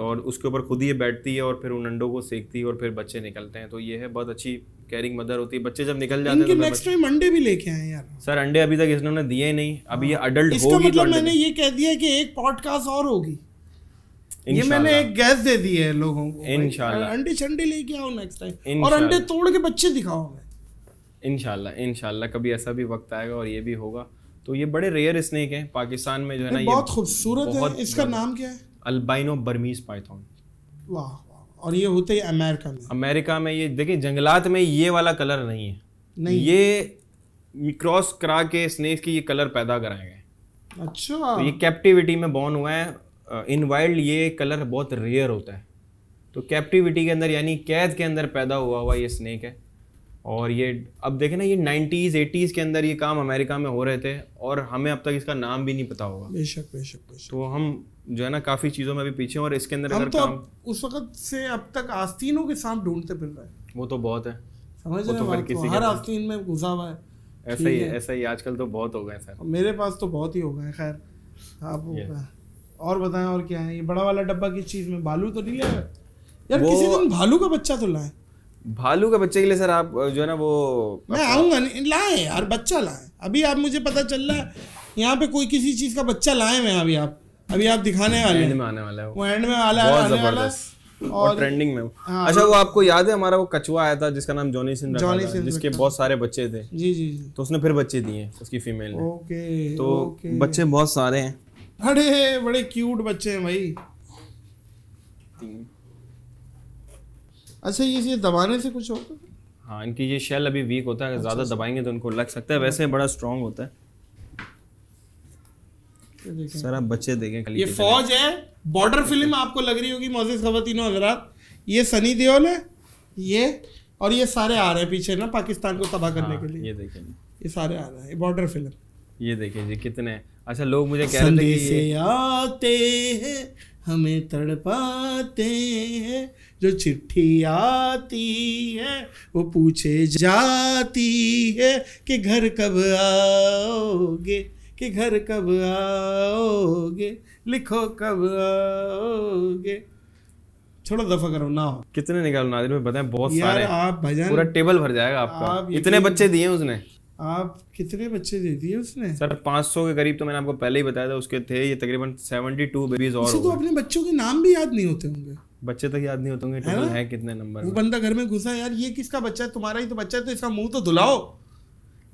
और उसके ऊपर खुद ही बैठती है और फिर उन अंडों को सेकती है और फिर बच्चे निकलते हैं तो ये है बहुत अच्छी कैरिंग मदर होती है बच्चे जब निकल जाते हैं तो नेक्स्ट टाइम अंडे भी लेके आए यार सर अंडे अभी तक इसने दिए नहीं अभी ये अडल्ट हाँ। होगी तो मतलब मैंने ये कह दिया कि एक पॉडकास्ट और होगी ये मैंने एक गैस दे दी है लोगों को इनशाला अंडे छंडे लेके आओ नेक्स्ट टाइम और अंडे तोड़ के बच्चे दिखाओ हमें इनशाला इनशाला कभी ऐसा भी वक्त आएगा और ये भी होगा तो ये बड़े रेयर स्नेक है पाकिस्तान में जो है ना ये बहुत खूबसूरत है इसका नाम क्या है अल्बाइनो बर्मीज पाइथन वाह और ये होते हैं अमेरिका में अमेरिका में ये देखिए जंगलात में ये वाला कलर नहीं है नहीं ये क्रॉस करा के स्नेक की ये कलर पैदा कराए गए अच्छा तो ये कैप्टिविटी में बॉर्न हुआ है इन वाइल्ड ये कलर बहुत रेयर होता है तो कैप्टिविटी के अंदर यानी कैद के अंदर पैदा हुआ हुआ ये स्नैक है और ये अब देखें ना ये नाइन्टीज़ एटीज़ के अंदर ये काम अमेरिका में हो रहे थे और हमें अब तक इसका नाम भी नहीं पता होगा बेशक बेशक बेशक तो हम जो है ना काफ़ी चीज़ों में भी पीछे और इसके अंदर हम तो काम... उस वक्त से अब तक आस्तीनों के साथ ढूंढते फिर रहे हैं वो तो बहुत है समझ रहे तो किसी हर आस्तीन में घुसा हुआ है ऐसा ही ऐसा ही आजकल तो बहुत हो गए सर मेरे पास तो बहुत ही हो गए खैर आप और बताएं और क्या है ये बड़ा वाला डब्बा किस चीज़ में भालू तो नहीं है यार किसी दिन भालू का बच्चा तो लाए भालू का बच्चे के लिए सर आप जो है ना वो मैं आऊँगा नहीं लाए यार बच्चा लाए अभी आप मुझे पता चल रहा है यहाँ पे कोई किसी चीज़ का बच्चा लाए मैं अभी आप अभी आप दिखाने वाले एंड में आने वाला है वो एंड में वाला है बहुत जबरदस्त और, ट्रेंडिंग में हाँ, अच्छा वो आपको याद है हमारा वो कछुआ आया था जिसका नाम जॉनी सिंह जॉनी सिंह जिसके बहुत सारे बच्चे थे जी जी, जी। तो उसने फिर बच्चे दिए उसकी फीमेल ने ओके तो ओके। बच्चे बहुत सारे हैं अरे बड़े क्यूट बच्चे हैं भाई अच्छा ये दबाने से कुछ होता है हाँ इनकी ये शेल अभी वीक होता है अगर अच्छा, ज़्यादा अच्छा। दबाएंगे तो उनको लग सकता है वैसे बड़ा स्ट्रांग होता है सर आप बच्चे देखें ये फौज है बॉर्डर फिल्म आपको लग रही होगी मोजिज खवतिन हजरात ये सनी देओल है ये और ये सारे आ रहे हैं पीछे ना पाकिस्तान को तबाह करने हाँ, के लिए ये देखें ये सारे आ रहे हैं बॉर्डर फिल्म ये देखें जी कितने अच्छा लोग मुझे कह रहे थे कि आते हैं हमें तड़पाते हैं जो चिट्ठी आती है वो पूछे जाती है कि घर कब आओगे कि घर कब आओगे लिखो कब आओगे थोड़ा दफा करो ना हो कितने निकालो नादिर में बताएं बहुत सारे आप भजन पूरा टेबल भर जाएगा आपका आप इतने बच्चे दिए उसने आप कितने बच्चे दे दिए उसने सर 500 के करीब तो मैंने आपको पहले ही बताया था उसके थे ये तकरीबन 72 बेबीज और तो अपने बच्चों के नाम भी याद नहीं होते होंगे बच्चे तक याद नहीं होते होंगे टोटल है कितने नंबर वो बंदा घर में घुसा यार ये किसका बच्चा है तुम्हारा ही तो बच्चा है तो इसका मुंह तो धुलाओ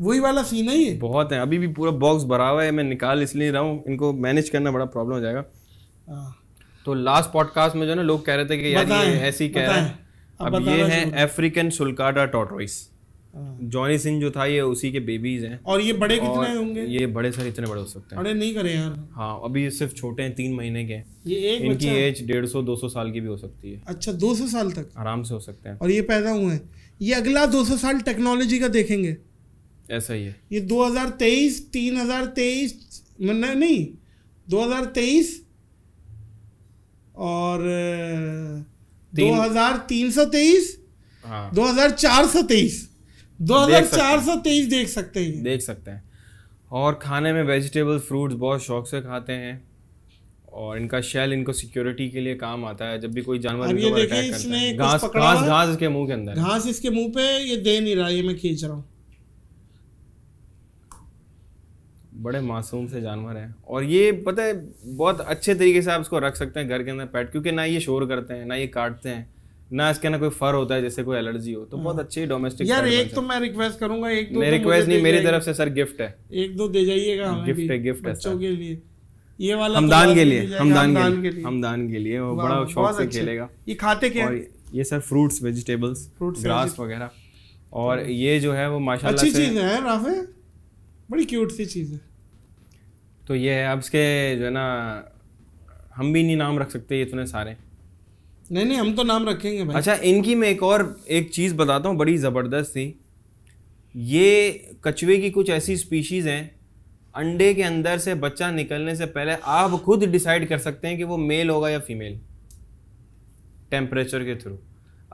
वही वाला सीन है बहुत है अभी भी पूरा बॉक्स भरा हुआ है मैं निकाल इसलिए रहा हूँ इनको मैनेज करना बड़ा प्रॉब्लम हो जाएगा हाँ। तो लास्ट पॉडकास्ट में जो है ना लोग कह रहे थे कि यार ये ऐसी कह रहे हैं अब ये है African sulcata tortoise Johnny Singh जो था ये उसी के बेबीज हैं और ये बड़े कितने होंगे ये बड़े सर इतने बड़े हो सकते हैं अरे नहीं करे यार हाँ अभी ये सिर्फ छोटे हैं तीन महीने के ये एक इनकी एज डेढ़ सौ दो सौ साल की भी हो सकती है अच्छा दो सौ साल तक आराम से हो सकते हैं और ये पैदा हुए हैं ये अगला दो सौ साल टेक्नोलॉजी का देखेंगे ऐसा ही है ये दो हजार तेईस तीन हजार तेईस नहीं दो हजार तेईस और दो हजार तीन सौ तेईस हाँ। दो हजार चार सौ तेईस दो हजार चार सौ तेईस देख सकते हैं देख सकते हैं और खाने में वेजिटेबल फ्रूट्स बहुत शौक से खाते हैं और इनका शेल इनको सिक्योरिटी के लिए काम आता है जब भी कोई जानवर ये देखिए इसने घास घास घास इसके मुंह के अंदर घास इसके मुंह पे ये दे नहीं रहा ये मैं खींच रहा हूँ बड़े मासूम से जानवर हैं और ये पता है बहुत अच्छे तरीके से आप इसको रख सकते हैं घर के अंदर पैट क्योंकि ना ये शोर करते हैं ना ये काटते हैं ना इसके ना कोई फर होता है जैसे कोई एलर्जी हो तो बहुत हाँ। अच्छे डोमेस्टिक यार एक तो मैं रिक्वेस्ट करूंगा एक दो रिक्वेस्ट तो नहीं मेरी तरफ से सर गिफ्ट है एक दो दे जाइएगा हमें गिफ्ट है गिफ्ट है बच्चों के लिए ये वाला तो हमदान के लिए हमदान के लिए हमदान के लिए वो बड़ा शौक से खेलेगा ये खाते क्या ये sir fruits vegetables fruits grass वगैरह और ये जो है वो माशाल्लाह अच्छी चीज है राफे बड़ी क्यूट सी चीज है तो ये है अब इसके जो है ना हम भी नहीं नाम रख सकते इतने सारे नहीं नहीं हम तो नाम रखेंगे भाई अच्छा इनकी मैं एक और एक चीज़ बताता हूँ बड़ी ज़बरदस्त थी ये कछुए की कुछ ऐसी स्पीशीज़ हैं अंडे के अंदर से बच्चा निकलने से पहले आप खुद डिसाइड कर सकते हैं कि वो मेल होगा या फीमेल टेम्परेचर के थ्रू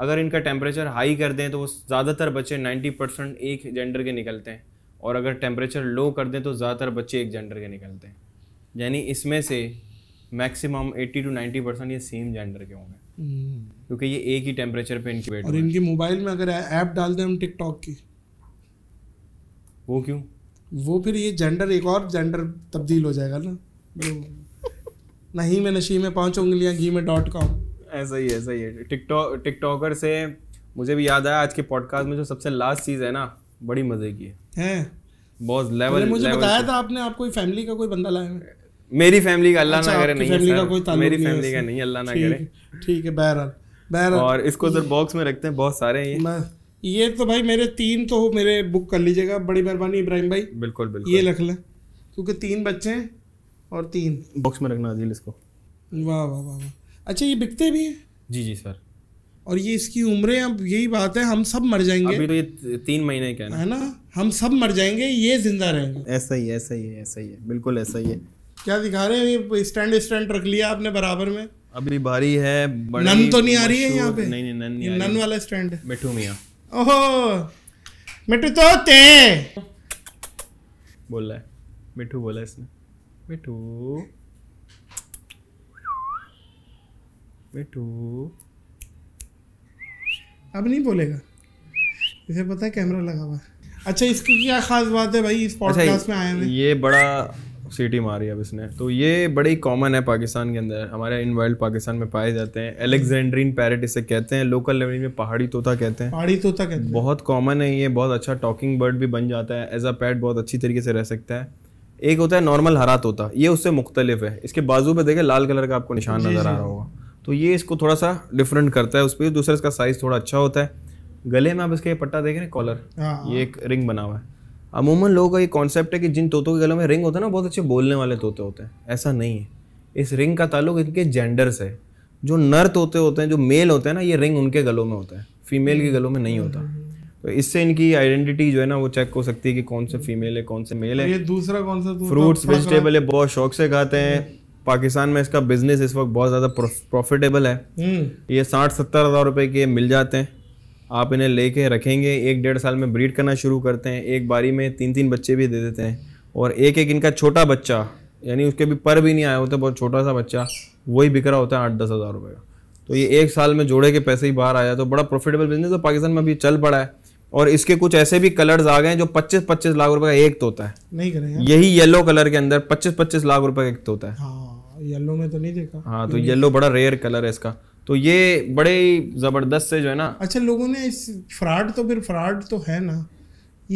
अगर इनका टेम्परेचर हाई कर दें तो वो ज़्यादातर बच्चे 90 परसेंट एक जेंडर के निकलते हैं और अगर टेम्परेचर लो कर दें तो ज़्यादातर बच्चे एक जेंडर के निकलते हैं यानी इसमें से मैक्सिमम 80 टू 90 परसेंट ये सेम जेंडर के होंगे क्योंकि ये एक ही टेम्परेचर पे इनक्यूबेट और इनकी मोबाइल में अगर ऐप डाल दें हम टिकटॉक की वो क्यों वो फिर ये जेंडर एक और जेंडर तब्दील हो जाएगा ना नहीं मैं नशी में पाँच उंगलियाँ घी में डॉट कॉम ऐसा ही ऐसा ही है टिकटॉक टिकटॉकर से मुझे भी याद आया आज के पॉडकास्ट में जो सबसे लास्ट चीज़ है ना बड़ी मज़े की है, है? बहुत लेवल मुझे लेवल बताया था आपने आप कोई फैमिली का कोई बंदा लाया मेरी फैमिली का अल्लाह ना अच्छा, करे नहीं फैमिली का कोई मेरी फैमिली का नहीं अल्लाह ना करे ठीक है बहरहाल बहरहाल और इसको उधर बॉक्स में रखते हैं बहुत सारे हैं ये तो भाई मेरे तीन तो मेरे बुक कर लीजिएगा बड़ी मेहरबानी इब्राहिम भाई बिल्कुल बिल्कुल ये रख लें क्योंकि तीन बच्चे हैं और तीन बॉक्स में रखना अजील इसको वाह वाह वाह वाह अच्छा ये बिकते भी हैं जी जी सर और ये इसकी उम्रें अब यही बात है हम सब मर जाएंगे अभी तो ये तीन महीने के है ना हम सब मर जाएंगे ये जिंदा रहेंगे ऐसा ही ऐसा ही है ऐसा ही है बिल्कुल ऐसा ही है क्या दिखा रहे हैं ये स्टैंड स्टैंड रख लिया आपने बराबर में अभी बारी है नन तो नहीं आ रही है यहाँ पे नहीं नहीं नन नहीं नन वाला स्टैंड मिठू मिया ओहो मिठू तो ते बोला है मिठू बोला इसने मिठू मिठू अब नहीं बोलेगा इसे पता है कैमरा लगा हुआ अच्छा इसकी क्या खास बात है भाई इस पॉडकास्ट अच्छा, में आए हैं ये बड़ा सीटी मारी अब इसने तो ये बड़ी कॉमन है पाकिस्तान के अंदर हमारे इन वर्ल्ड पाकिस्तान में पाए जाते हैं एलेक्जेंड्रीन पैरट इसे कहते हैं लोकल लेवल में पहाड़ी तोता कहते हैं पहाड़ी तोता कहते हैं बहुत कॉमन है ये बहुत अच्छा टॉकिंग बर्ड भी बन जाता है एज अ पैट बहुत अच्छी तरीके से रह सकता है एक होता है नॉर्मल हरा तोता ये उससे मुख्तलिफ है इसके बाजू पर देखें लाल कलर का आपको निशान नज़र आ रहा होगा तो ये इसको थोड़ा सा डिफरेंट करता है उस पर दूसरा इसका साइज़ थोड़ा अच्छा होता है गले में आप इसके पट्टा देखें कॉलर हाँ, हाँ। ये एक रिंग बना हुआ है अमूमन लोगों का ये कॉन्सेप्ट है कि जिन तोतों के गलों में रिंग होता है ना बहुत अच्छे बोलने वाले तोते होते हैं ऐसा नहीं है इस रिंग का ताल्लुक इनके जेंडर से जो नर तोते होते हैं जो मेल होते हैं ना ये रिंग उनके गलों में होता है फीमेल के गलों में नहीं होता तो इससे इनकी आइडेंटिटी जो है ना वो चेक हो सकती है कि कौन से फीमेल है कौन से मेल है ये दूसरा कौन सा फ्रूट्स वेजिटेबल है बहुत शौक से खाते हैं पाकिस्तान में इसका बिजनेस इस वक्त बहुत ज़्यादा प्रॉफिटेबल है हम्म। ये साठ सत्तर हज़ार रुपये के मिल जाते हैं आप इन्हें ले कर रखेंगे एक डेढ़ साल में ब्रीड करना शुरू करते हैं एक बारी में तीन तीन बच्चे भी दे देते हैं और एक एक इनका छोटा बच्चा यानी उसके भी पर भी नहीं आया होता बहुत छोटा सा बच्चा वही बिक रहा होता है आठ दस हज़ार रुपये का तो ये एक साल में जोड़े के पैसे ही बाहर आया तो बड़ा प्रॉफिटेबल बिजनेस तो पाकिस्तान में अभी चल पड़ा है और इसके कुछ ऐसे भी कलर्स आ गए हैं जो 25-25 लाख रुपए का एक तोता है नहीं करेंगे यही येलो कलर के अंदर 25-25 लाख रुपए का एक तोता है हाँ, येलो में तो नहीं देखा हाँ तो येलो बड़ा रेयर कलर है इसका तो ये बड़े ज़बरदस्त से जो है ना अच्छा लोगों ने इस फ्रॉड तो फिर फ्रॉड तो है ना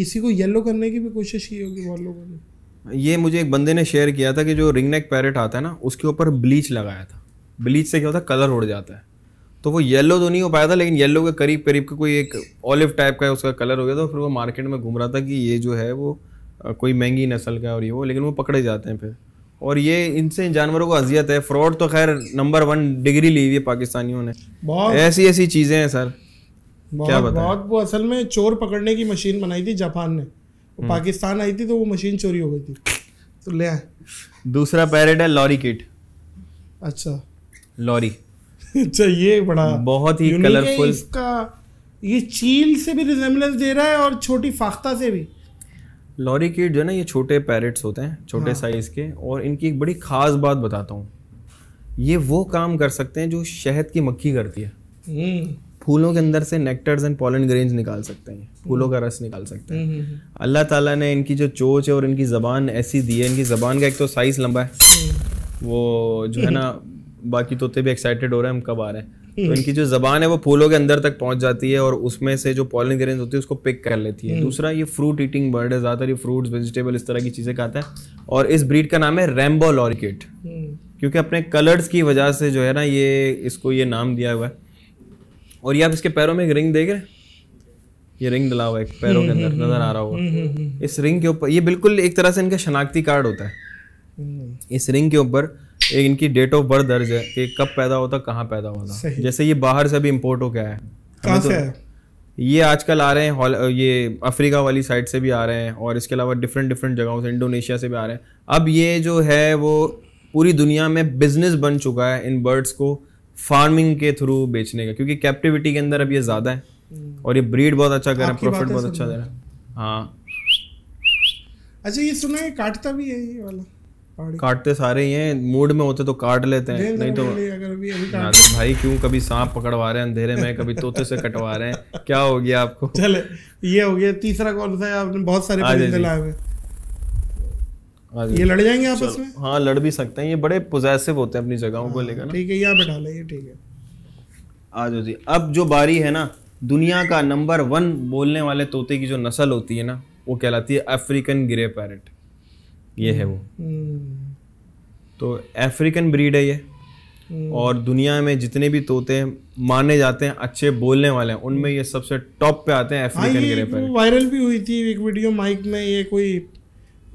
इसी को येलो करने की भी कोशिश की होगी बहुत लोगों ने ये मुझे एक बंदे ने शेयर किया था कि जो रिंग नेक पैरेट आता है ना उसके ऊपर ब्लीच लगाया था ब्लीच से क्या होता है कलर उड़ जाता है तो वो येलो तो नहीं हो पाया था लेकिन येलो के करीब करीब का कोई एक ऑलिव टाइप का उसका कलर हो गया था फिर वो मार्केट में घूम रहा था कि ये जो है वो कोई महंगी नस्ल का और ये वो लेकिन वो पकड़े जाते हैं फिर और ये इनसे इन जानवरों को अजियत है फ्रॉड तो खैर नंबर वन डिग्री ली हुई है पाकिस्तानियों ने ऐसी ऐसी चीज़ें हैं सर बहुत, क्या बताएं? बहुत वो असल में चोर पकड़ने की मशीन बनाई थी जापान ने वो हम्म। पाकिस्तान आई थी तो वो मशीन चोरी हो गई थी तो ले आए दूसरा पैरेट है लॉरी किट अच्छा लॉरी अच्छा ये बड़ा बहुत ही कलरफुल इसका ये चील से भी रिजेम्बलेंस दे रहा है और छोटी फाख्ता से भी लॉरी कीट जो है ना ये छोटे पैरट्स होते हैं छोटे हाँ। साइज़ के और इनकी एक बड़ी ख़ास बात बताता हूँ ये वो काम कर सकते हैं जो शहद की मक्खी करती है हम्म। फूलों के अंदर से नेक्टर्स एंड पॉलन ग्रेन निकाल सकते हैं फूलों का रस निकाल सकते हैं हम्म, हम्म, अल्लाह ताला ने इनकी जो चोच है और इनकी ज़बान ऐसी दी है इनकी ज़बान का एक तो साइज़ लंबा है वो जो है ना बाकी तोते भी एक्साइटेड हो रहे हैं हम कब आ रहे हैं तो इनकी जो जबान है वो फूलों के अंदर तक पहुंच जाती है और उसमें से जो पॉलन ग्रेन होती है उसको पिक कर लेती है हम्म। दूसरा ये फ्रूट ईटिंग बर्ड है ज़्यादातर ये फ्रूट्स वेजिटेबल इस तरह की चीज़ें खाता है और इस ब्रीड का नाम है रैम्बो हम्म। लॉरिकेट क्योंकि अपने कलर्स की वजह से जो है ना ये इसको ये नाम दिया हुआ है और ये आप इसके पैरों में एक रिंग देख रहे हैं ये रिंग डला हुआ है पैरों के हम्म, अंदर नजर आ रहा होगा इस रिंग के ऊपर ये बिल्कुल एक तरह से इनका शनाख्ती कार्ड होता है इस रिंग के ऊपर एक इनकी डेट ऑफ बर्थ दर्ज है कि कब पैदा होता कहाँ पैदा होता जैसे ये बाहर से भी इम्पोर्ट हो गया है कहाँ तो से है? ये आजकल आ रहे हैं ये अफ्रीका वाली साइड से भी आ रहे हैं और इसके अलावा डिफरेंट डिफरेंट जगहों से इंडोनेशिया से भी आ रहे हैं अब ये जो है वो पूरी दुनिया में बिजनेस बन चुका है इन बर्ड्स को फार्मिंग के थ्रू बेचने का क्योंकि कैप्टिविटी के अंदर अब ये ज़्यादा है हम्म। और ये ब्रीड बहुत अच्छा कर रहा है प्रॉफिट बहुत अच्छा दे रहा है हाँ अच्छा ये सुना है काटता भी है ये वाला काटते सारे ही हैं मूड में होते तो काट लेते हैं नहीं तो अगर भी तो भाई क्यों कभी सांप पकड़वा रहे हैं अंधेरे में कभी तोते से कटवा रहे हैं क्या हो गया आपको चले ये हो गया तीसरा कौन सा है आपने बहुत सारे परिंदे लाए हुए ये लड़ जाएंगे आपस में हाँ लड़ भी सकते हैं ये बड़े पोजेसिव होते हैं अपनी जगहों को हाँ, लेकर ठीक है यहाँ बैठा लाइए ठीक है आ जाओ जी अब जो बारी है ना दुनिया का नंबर वन बोलने वाले तोते की जो नस्ल होती है ना वो कहलाती है अफ्रीकन ग्रे पैरट ये है वो तो अफ्रीकन ब्रीड है ये और दुनिया में जितने भी तोते माने जाते हैं अच्छे बोलने वाले हैं उनमें ये सबसे टॉप पे आते हैं अफ्रीकन ग्रे पर वायरल भी हुई थी एक वीडियो माइक में ये कोई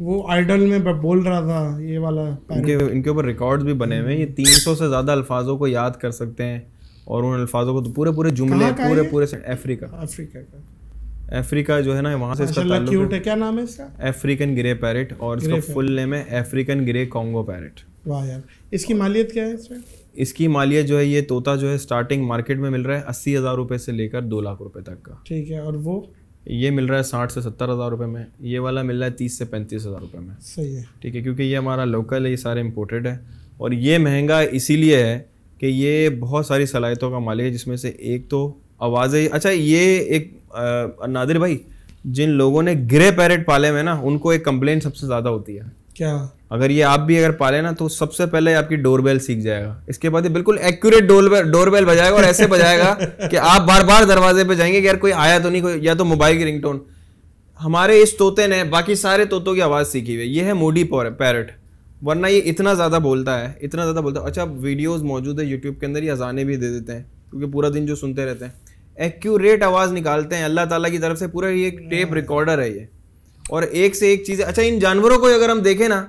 वो आइडल में बोल रहा था ये वाला इनके इनके ऊपर रिकॉर्ड्स भी बने हुए हैं ये 300 से ज़्यादा अल्फाजों को याद कर सकते हैं और उन अल्फाजों को तो पूरे पूरे जुमले पूरे पूरे अफ्रीका अफ्रीका का अफ्रीका जो है ना वहाँ से इसका क्यूट है क्या नाम है इसका अफ्रीकन ग्रे पैरेट और इसका फुल नेम है अफ्रीकन ग्रे कॉन्गो पैरेट वाह यार इसकी मालियत क्या है इसमें इसकी मालियत जो है ये तोता जो है स्टार्टिंग मार्केट में मिल रहा है अस्सी हज़ार रुपये से लेकर दो लाख रुपये तक का ठीक है और वो ये मिल रहा है साठ से सत्तर हज़ार रुपये में ये वाला मिल रहा है तीस से पैंतीस हज़ार रुपये में सही है ठीक है क्योंकि ये हमारा लोकल है ये सारे इम्पोर्टेड है और ये महंगा इसीलिए है कि ये बहुत सारी सलाहितों का मालिक है जिसमें से एक तो आवाज़ें अच्छा ये एक आ, नादिर भाई जिन लोगों ने ग्रे पैरेट पाले हैं ना उनको एक कंप्लेंट सबसे ज़्यादा होती है क्या अगर ये आप भी अगर पाले ना तो सबसे पहले आपकी डोरबेल सीख जाएगा इसके बाद ये बिल्कुल एक्यूरेट डोरबेल डोरबेल बजाएगा और ऐसे बजाएगा कि आप बार बार दरवाजे पे जाएंगे कि यार कोई आया तो नहीं कोई या तो मोबाइल की रिंगटोन हमारे इस तोते ने बाकी सारे तोतों की आवाज़ सीखी हुई ये है मोडी पैरट वरना ये इतना ज़्यादा बोलता है इतना ज़्यादा बोलता है अच्छा वीडियोज़ मौजूद है यूट्यूब के अंदर ये अजाने भी दे देते हैं क्योंकि पूरा दिन जो सुनते रहते हैं एक्यूरेट आवाज़ निकालते हैं अल्लाह ताला की तरफ से पूरा ये टेप रिकॉर्डर हम्म। है ये और एक से एक चीज़ अच्छा इन जानवरों को अगर हम देखें ना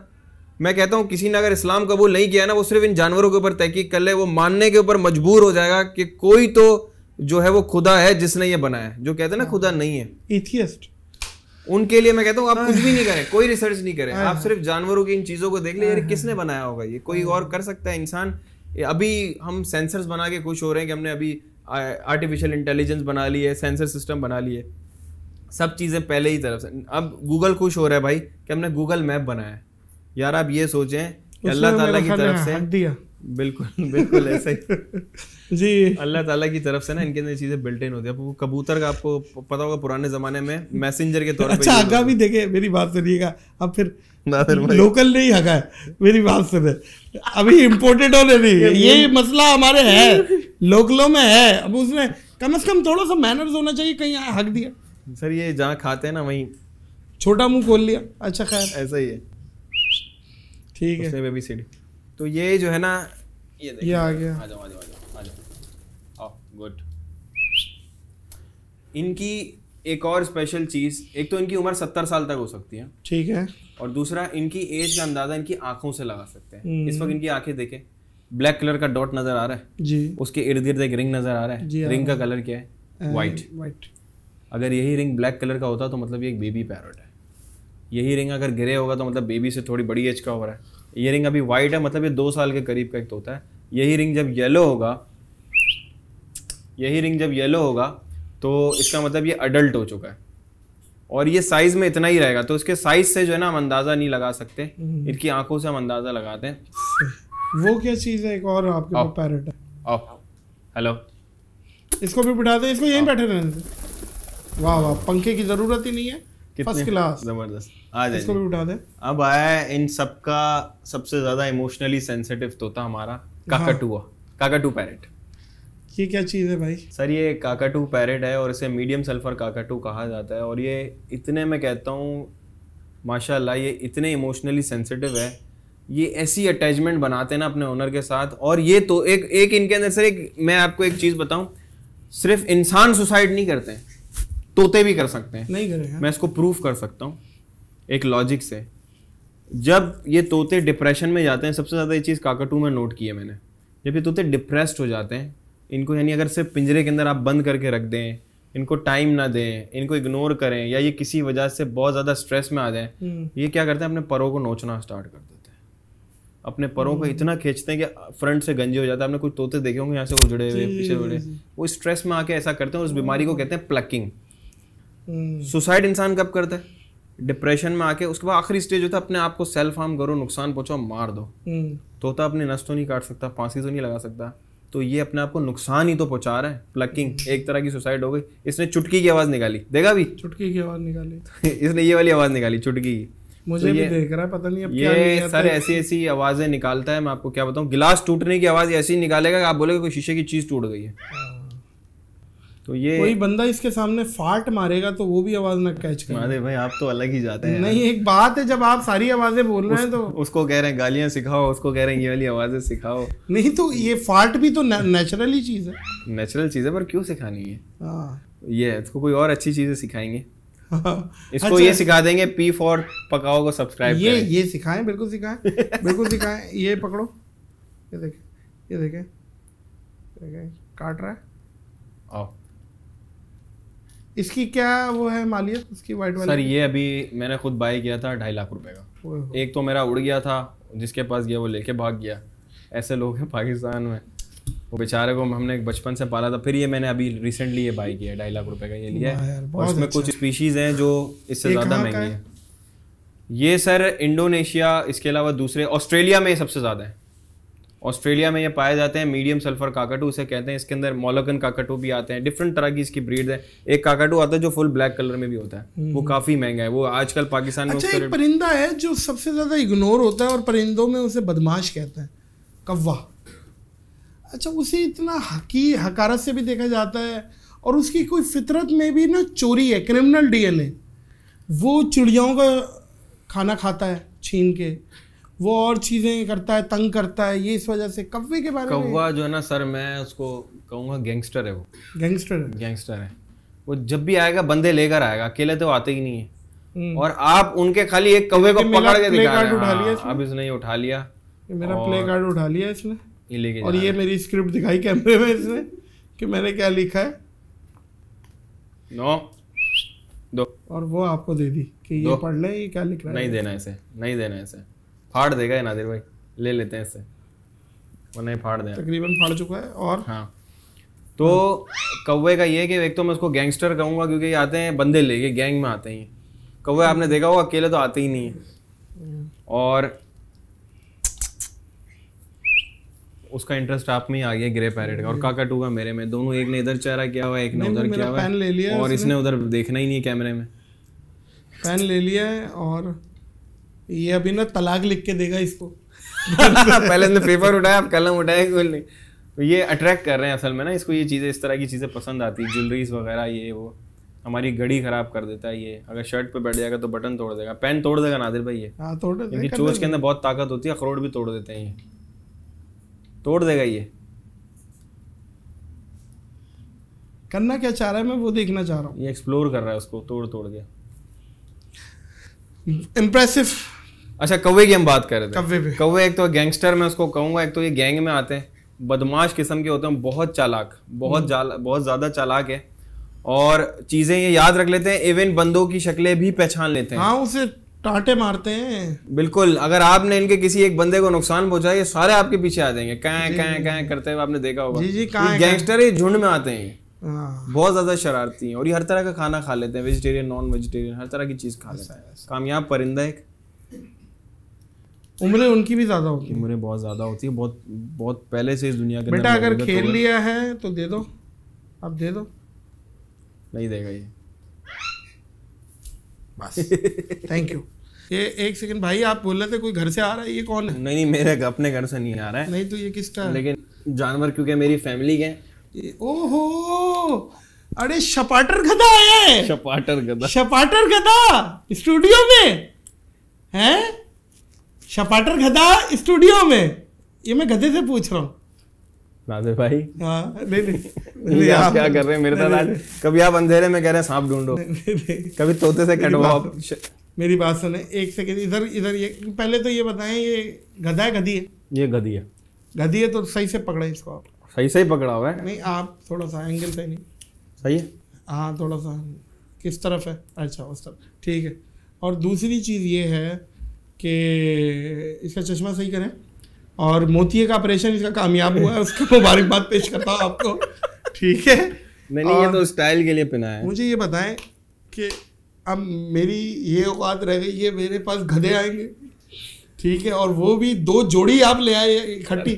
मैं कहता हूँ किसी ने अगर इस्लाम कबूल नहीं किया ना वो सिर्फ इन जानवरों के ऊपर तहकीक कर ले वो मानने के ऊपर मजबूर हो जाएगा कि कोई तो जो है वो खुदा है जिसने ये बनाया जो कहते हैं ना हाँ। खुदा नहीं है एथियस्ट उनके लिए मैं कहता हूँ आप हाँ। कुछ भी नहीं करें कोई रिसर्च नहीं करें हाँ। आप सिर्फ जानवरों की इन चीज़ों को देख ले यार किसने बनाया होगा ये कोई और कर सकता है इंसान अभी हम सेंसर्स बना के खुश हो रहे हैं कि हमने अभी आर्टिफिशियल इंटेलिजेंस बना ली है सेंसर सिस्टम बना लिए सब चीज़ें पहले ही तरफ से अब गूगल खुश हो रहा है भाई कि हमने गूगल मैप बनाया है यार आप ये सोचें अल्लाह ताला की तरफ से दिया बिल्कुल बिल्कुल ऐसे ही जी अल्लाह ताला की तरफ से ना इनके अंदर चीज़ें बिल्ट इन होती है कबूतर का आपको पता होगा पुराने ज़माने में मैसेंजर के तौर पर अच्छा आगा भी देखे मेरी बात सुनिएगा अब फिर लोकल नहीं हका है मेरी बात सुन अभी इम्पोर्टेड होने दी ये मसला हमारे है लोकलों में है अब उसमें कम से कम थोड़ा सा मैनर्स होना चाहिए कहीं हक दिया सर ये जहाँ खाते हैं ना वहीं छोटा मुंह खोल लिया अच्छा खैर ऐसा ही है ठीक है बेबी सीडी तो ये जो है ना ये ये आ गया गुड इनकी एक और स्पेशल चीज़ एक तो इनकी उम्र सत्तर साल तक हो सकती है ठीक है और दूसरा इनकी एज का अंदाजा इनकी आंखों से लगा सकते हैं इस हम्म। वक्त इनकी आंखें देखें ब्लैक कलर का डॉट नजर आ रहा है जी उसके इर्द गिर्द एक रिंग नजर आ रहा है रिंग का कलर क्या है वाइट वाइट अगर यही रिंग ब्लैक कलर का होता तो मतलब ये एक बेबी पैरट है यही रिंग अगर ग्रे होगा तो मतलब बेबी से थोड़ी बड़ी एज का हो रहा है ये रिंग अभी वाइट है मतलब ये दो साल के करीब का एक तोता है यही रिंग जब येलो होगा यही रिंग जब येलो होगा तो इसका मतलब ये अडल्ट हो चुका है और ये साइज में इतना ही रहेगा तो इसके साइज से जो है ना हम अंदाजा नहीं लगा सकते हम्म। इनकी आंखों से हम अंदाजा लगाते हैं वो क्या चीज है एक और आपके पास पैरेट है हेलो इसको भी बिठा दे इसको यहीं बैठे रहने दे वाह वाह पंखे की जरूरत ही नहीं है फर्स्ट क्लास जबरदस्त आ जाए इसको भी उठा दे अब आया है इन सबका सबसे ज्यादा इमोशनली सेंसिटिव तोता हमारा हाँ। काकाटुआ काकाटू पैरेट ये क्या चीज़ है भाई सर ये काकाटू पैरेट है और इसे मीडियम सल्फर काकाटू कहा जाता है और ये इतने मैं कहता हूँ माशाल्लाह ये इतने इमोशनली सेंसिटिव है ये ऐसी अटैचमेंट बनाते हैं ना अपने ओनर के साथ और ये तो एक एक इनके अंदर सर एक मैं आपको एक चीज़ बताऊं सिर्फ इंसान सुसाइड नहीं करते तोते भी कर सकते हैं नहीं कर हाँ। मैं इसको प्रूफ कर सकता हूँ एक लॉजिक से जब ये तोते डिप्रेशन में जाते हैं सबसे ज़्यादा ये चीज़ काकाटू में नोट की है मैंने जब ये तोते डिप्रेस्ड हो जाते हैं इनको यानी अगर सिर्फ पिंजरे के अंदर आप बंद करके रख दें इनको टाइम ना दें इनको इग्नोर करें या ये किसी वजह से बहुत ज़्यादा स्ट्रेस में आ जाए हम्म। ये क्या करते हैं अपने परों को नोचना स्टार्ट कर देते हैं अपने परों को हम्म। इतना खींचते हैं कि फ्रंट से गंजे हो जाते हैं आपने कुछ तोते देखे होंगे यहाँ से उजड़े हुए पीछे उड़े वो स्ट्रेस में आके ऐसा करते हैं उस बीमारी को कहते हैं प्लकिंग हम्म। सुसाइड इंसान कब करता है डिप्रेशन में आके उसके बाद आखिरी स्टेज होता है अपने आप को सेल्फ हार्म करो नुकसान पहुंचाओ मार दो तोता अपने नस तो नहीं काट सकता फांसी तो नहीं लगा सकता तो ये अपने आप को नुकसान ही तो पहुंचा रहा है प्लकिंग हम्म। एक तरह की सुसाइड हो गई इसने चुटकी की आवाज निकाली देखा भी चुटकी की आवाज निकाली इसने ये वाली आवाज निकाली चुटकी की मुझे तो भी देख रहा है पता नहीं अब ये क्या सर ऐसी ऐसी आवाजें निकालता है मैं आपको क्या बताऊं गिलास टूटने की आवाज ऐसी निकालेगा आप बोलेगा कोई शीशे की चीज टूट गई है हाँ। तो ये कोई बंदा इसके सामने फाट मारेगा तो वो भी आवाज ना कैच कर अरे भाई आप तो अलग ही जाते हैं नहीं एक बात है जब आप सारी आवाजें बोल रहे हैं तो उसको कह रहे हैं गालियां सिखाओ उसको कह रहे हैं ये वाली आवाजें सिखाओ नहीं तो ये फाट भी तो नेचुरल ही चीज है नेचुरल चीज है पर क्यों सिखानी है हाँ। ये इसको कोई और अच्छी चीजें सिखाएंगे हाँ। इसको अच्छा। ये सिखा देंगे पी फॉर पकाओ को सब्सक्राइब ये ये सिखाएं बिल्कुल सिखाएं बिल्कुल सिखाएं ये पकड़ो ये देखे ये देखे काट रहा है आओ इसकी क्या वो है मालियत इसकी वाइट वाली सर ये अभी मैंने खुद बाय किया था ढाई लाख रुपए का एक तो मेरा उड़ गया था जिसके पास गया वो लेके भाग गया ऐसे लोग हैं पाकिस्तान में वो बेचारे को हमने बचपन से पाला था फिर ये मैंने अभी रिसेंटली ये बाई किया ढाई लाख रुपए का ये लिया है और इसमें अच्छा। कुछ स्पीशीज़ हैं जो इससे ज़्यादा हाँ महंगी हैं है। ये सर इंडोनेशिया इसके अलावा दूसरे ऑस्ट्रेलिया में सबसे ज़्यादा है ऑस्ट्रेलिया में ये पाए जाते हैं मीडियम सल्फर काकाटू उसे कहते हैं इसके अंदर मोलकन काकाटू भी आते हैं डिफरेंट तरह की इसकी ब्रीड है एक काकाटू आता है जो फुल ब्लैक कलर में भी होता है हम्म। वो काफी महंगा है वो आजकल पाकिस्तान में अच्छा, एक परिंदा है जो सबसे ज्यादा इग्नोर होता है और परिंदों में उसे बदमाश कहते हैं कौवा अच्छा उसे इतना हकी हकारत से भी देखा जाता है और उसकी कोई फितरत में भी ना चोरी है क्रिमिनल डीएनए वो चिड़ियाओं का खाना खाता है छीन के वो और चीज़ें करता है तंग करता है ये इस वजह से कव्वे के बारे में कौवा जो है ना सर मैं उसको कहूँगा गैंगस्टर है वो गैंगस्टर है गैंगस्टर है वो जब भी आएगा बंदे लेकर आएगा अकेले तो आते ही नहीं है हम्म। और आप उनके खाली एक कव्वे को पकड़ के दिखा रहे हैं उठा लिया अब हाँ, इसने ये उठा लिया मेरा प्ले कार्ड उठा लिया इसने ये लेके और ये मेरी स्क्रिप्ट दिखाई कैमरे में इसने कि मैंने क्या लिखा है नो दो और वो आपको दे दी कि ये पढ़ ले ये क्या लिख रहा है नहीं देना इसे नहीं देना इसे फाड़ देगा ये नादिर भाई ले लेते हैं इसे वो नहीं फाड़ दें तकरीबन फाड़ चुका है और हाँ तो कौवे का ये है कि एक तो मैं उसको गैंगस्टर कहूँगा क्योंकि ये आते हैं बंदे लेके गैंग में आते हैं कौवे आपने देखा होगा अकेले तो आते ही नहीं है और उसका इंटरेस्ट आप में ही आ गया ग्रे पैरेट का और काका टू का मेरे में दोनों एक ने इधर चेहरा किया हुआ एक ने उधर किया हुआ और इसने उधर देखना ही नहीं है कैमरे में पेन ले लिया है और ये अभी ना तलाक लिख के देगा इसको पहले इसने पेपर उठाया अब कलम उठाया कोई नहीं तो ये अट्रैक्ट कर रहे हैं असल में ना इसको ये चीज़ें इस तरह की चीज़ें पसंद आती है ज्वेलरीज वगैरह ये वो हमारी घड़ी खराब कर देता है ये अगर शर्ट पे बैठ जाएगा तो बटन तोड़ देगा पेन तोड़ देगा नादिर भाई ये हाँ तोड़ इनकी चोच के अंदर बहुत ताकत होती है अखरोट भी तोड़ देते हैं ये तोड़ देगा ये करना क्या चाह रहा है मैं वो देखना चाह रहा हूँ ये एक्सप्लोर कर रहा है उसको तोड़ तोड़ के इम्प्रेसिव अच्छा कौवे की हम बात कर रहे थे कौवे भी कौवे एक तो गैंगस्टर में उसको कहूँगा एक तो ये गैंग में आते हैं बदमाश किस्म के होते हैं बहुत चालाक बहुत हम्म। बहुत ज़्यादा चालाक है और चीज़ें ये याद रख लेते हैं इवन बंदों की शक्लें भी पहचान लेते हैं हाँ उसे टाटे मारते हैं बिल्कुल अगर आपने इनके किसी एक बंदे को नुकसान पहुंचा ये सारे आपके पीछे आ जाएंगे कहें कहें कहें करते हुए आपने देखा होगा जी जी गैंगस्टर ही झुंड में आते हैं हाँ। बहुत ज्यादा शरारती हैं और ये हर तरह का खाना खा लेते हैं वेजिटेरियन नॉन वेजिटेरियन हर तरह की चीज खा लेते हैं कामयाब परिंदा एक उम्र उनकी भी ज़्यादा होती है उम्र बहुत ज़्यादा होती है बहुत बहुत पहले से इस दुनिया के बेटा अगर तो खेल तो लिया है तो दे दो अब दे दो नहीं देगा ये बस थैंक यू ये एक सेकंड भाई आप बोल रहे थे कोई घर से आ रहा है ये कौन है नहीं नहीं मेरे अपने घर से नहीं आ रहा है नहीं तो ये किसका लेकिन जानवर क्योंकि मेरी फैमिली के ओहो अरे शपाटर गधा आया है शपाटर गधा शपाटर गधा स्टूडियो में हैं शपाटर गधा स्टूडियो में ये मैं गधे से पूछ रहा हूँ नादिर भाई हाँ नहीं नहीं आप क्या कर रहे हैं मेरे साथ कभी आप अंधेरे में कह रहे हैं सांप ढूंढो कभी तोते से कटवाओ आप मेरी बात सुने एक सेकेंड इधर इधर ये पहले तो ये बताएं ये गधा है गधी है ये गधी है गधी है तो सही से पकड़े इसको आप सही से ही पकड़ा हुआ है नहीं आप थोड़ा सा एंगल सही नहीं सही है हाँ थोड़ा सा किस तरफ है अच्छा उस तरफ ठीक है और दूसरी चीज़ ये है कि इसका चश्मा सही करें और मोतिये का ऑपरेशन इसका कामयाब हुआ है उसकी मुबारकबाद पेश करता हूँ आपको ठीक है मैंने ये तो स्टाइल के लिए पहना है मुझे ये बताएं कि अब मेरी ये औकात रह गई है मेरे पास गधे आएंगे ठीक है और वो भी दो जोड़ी आप ले आए इकट्ठी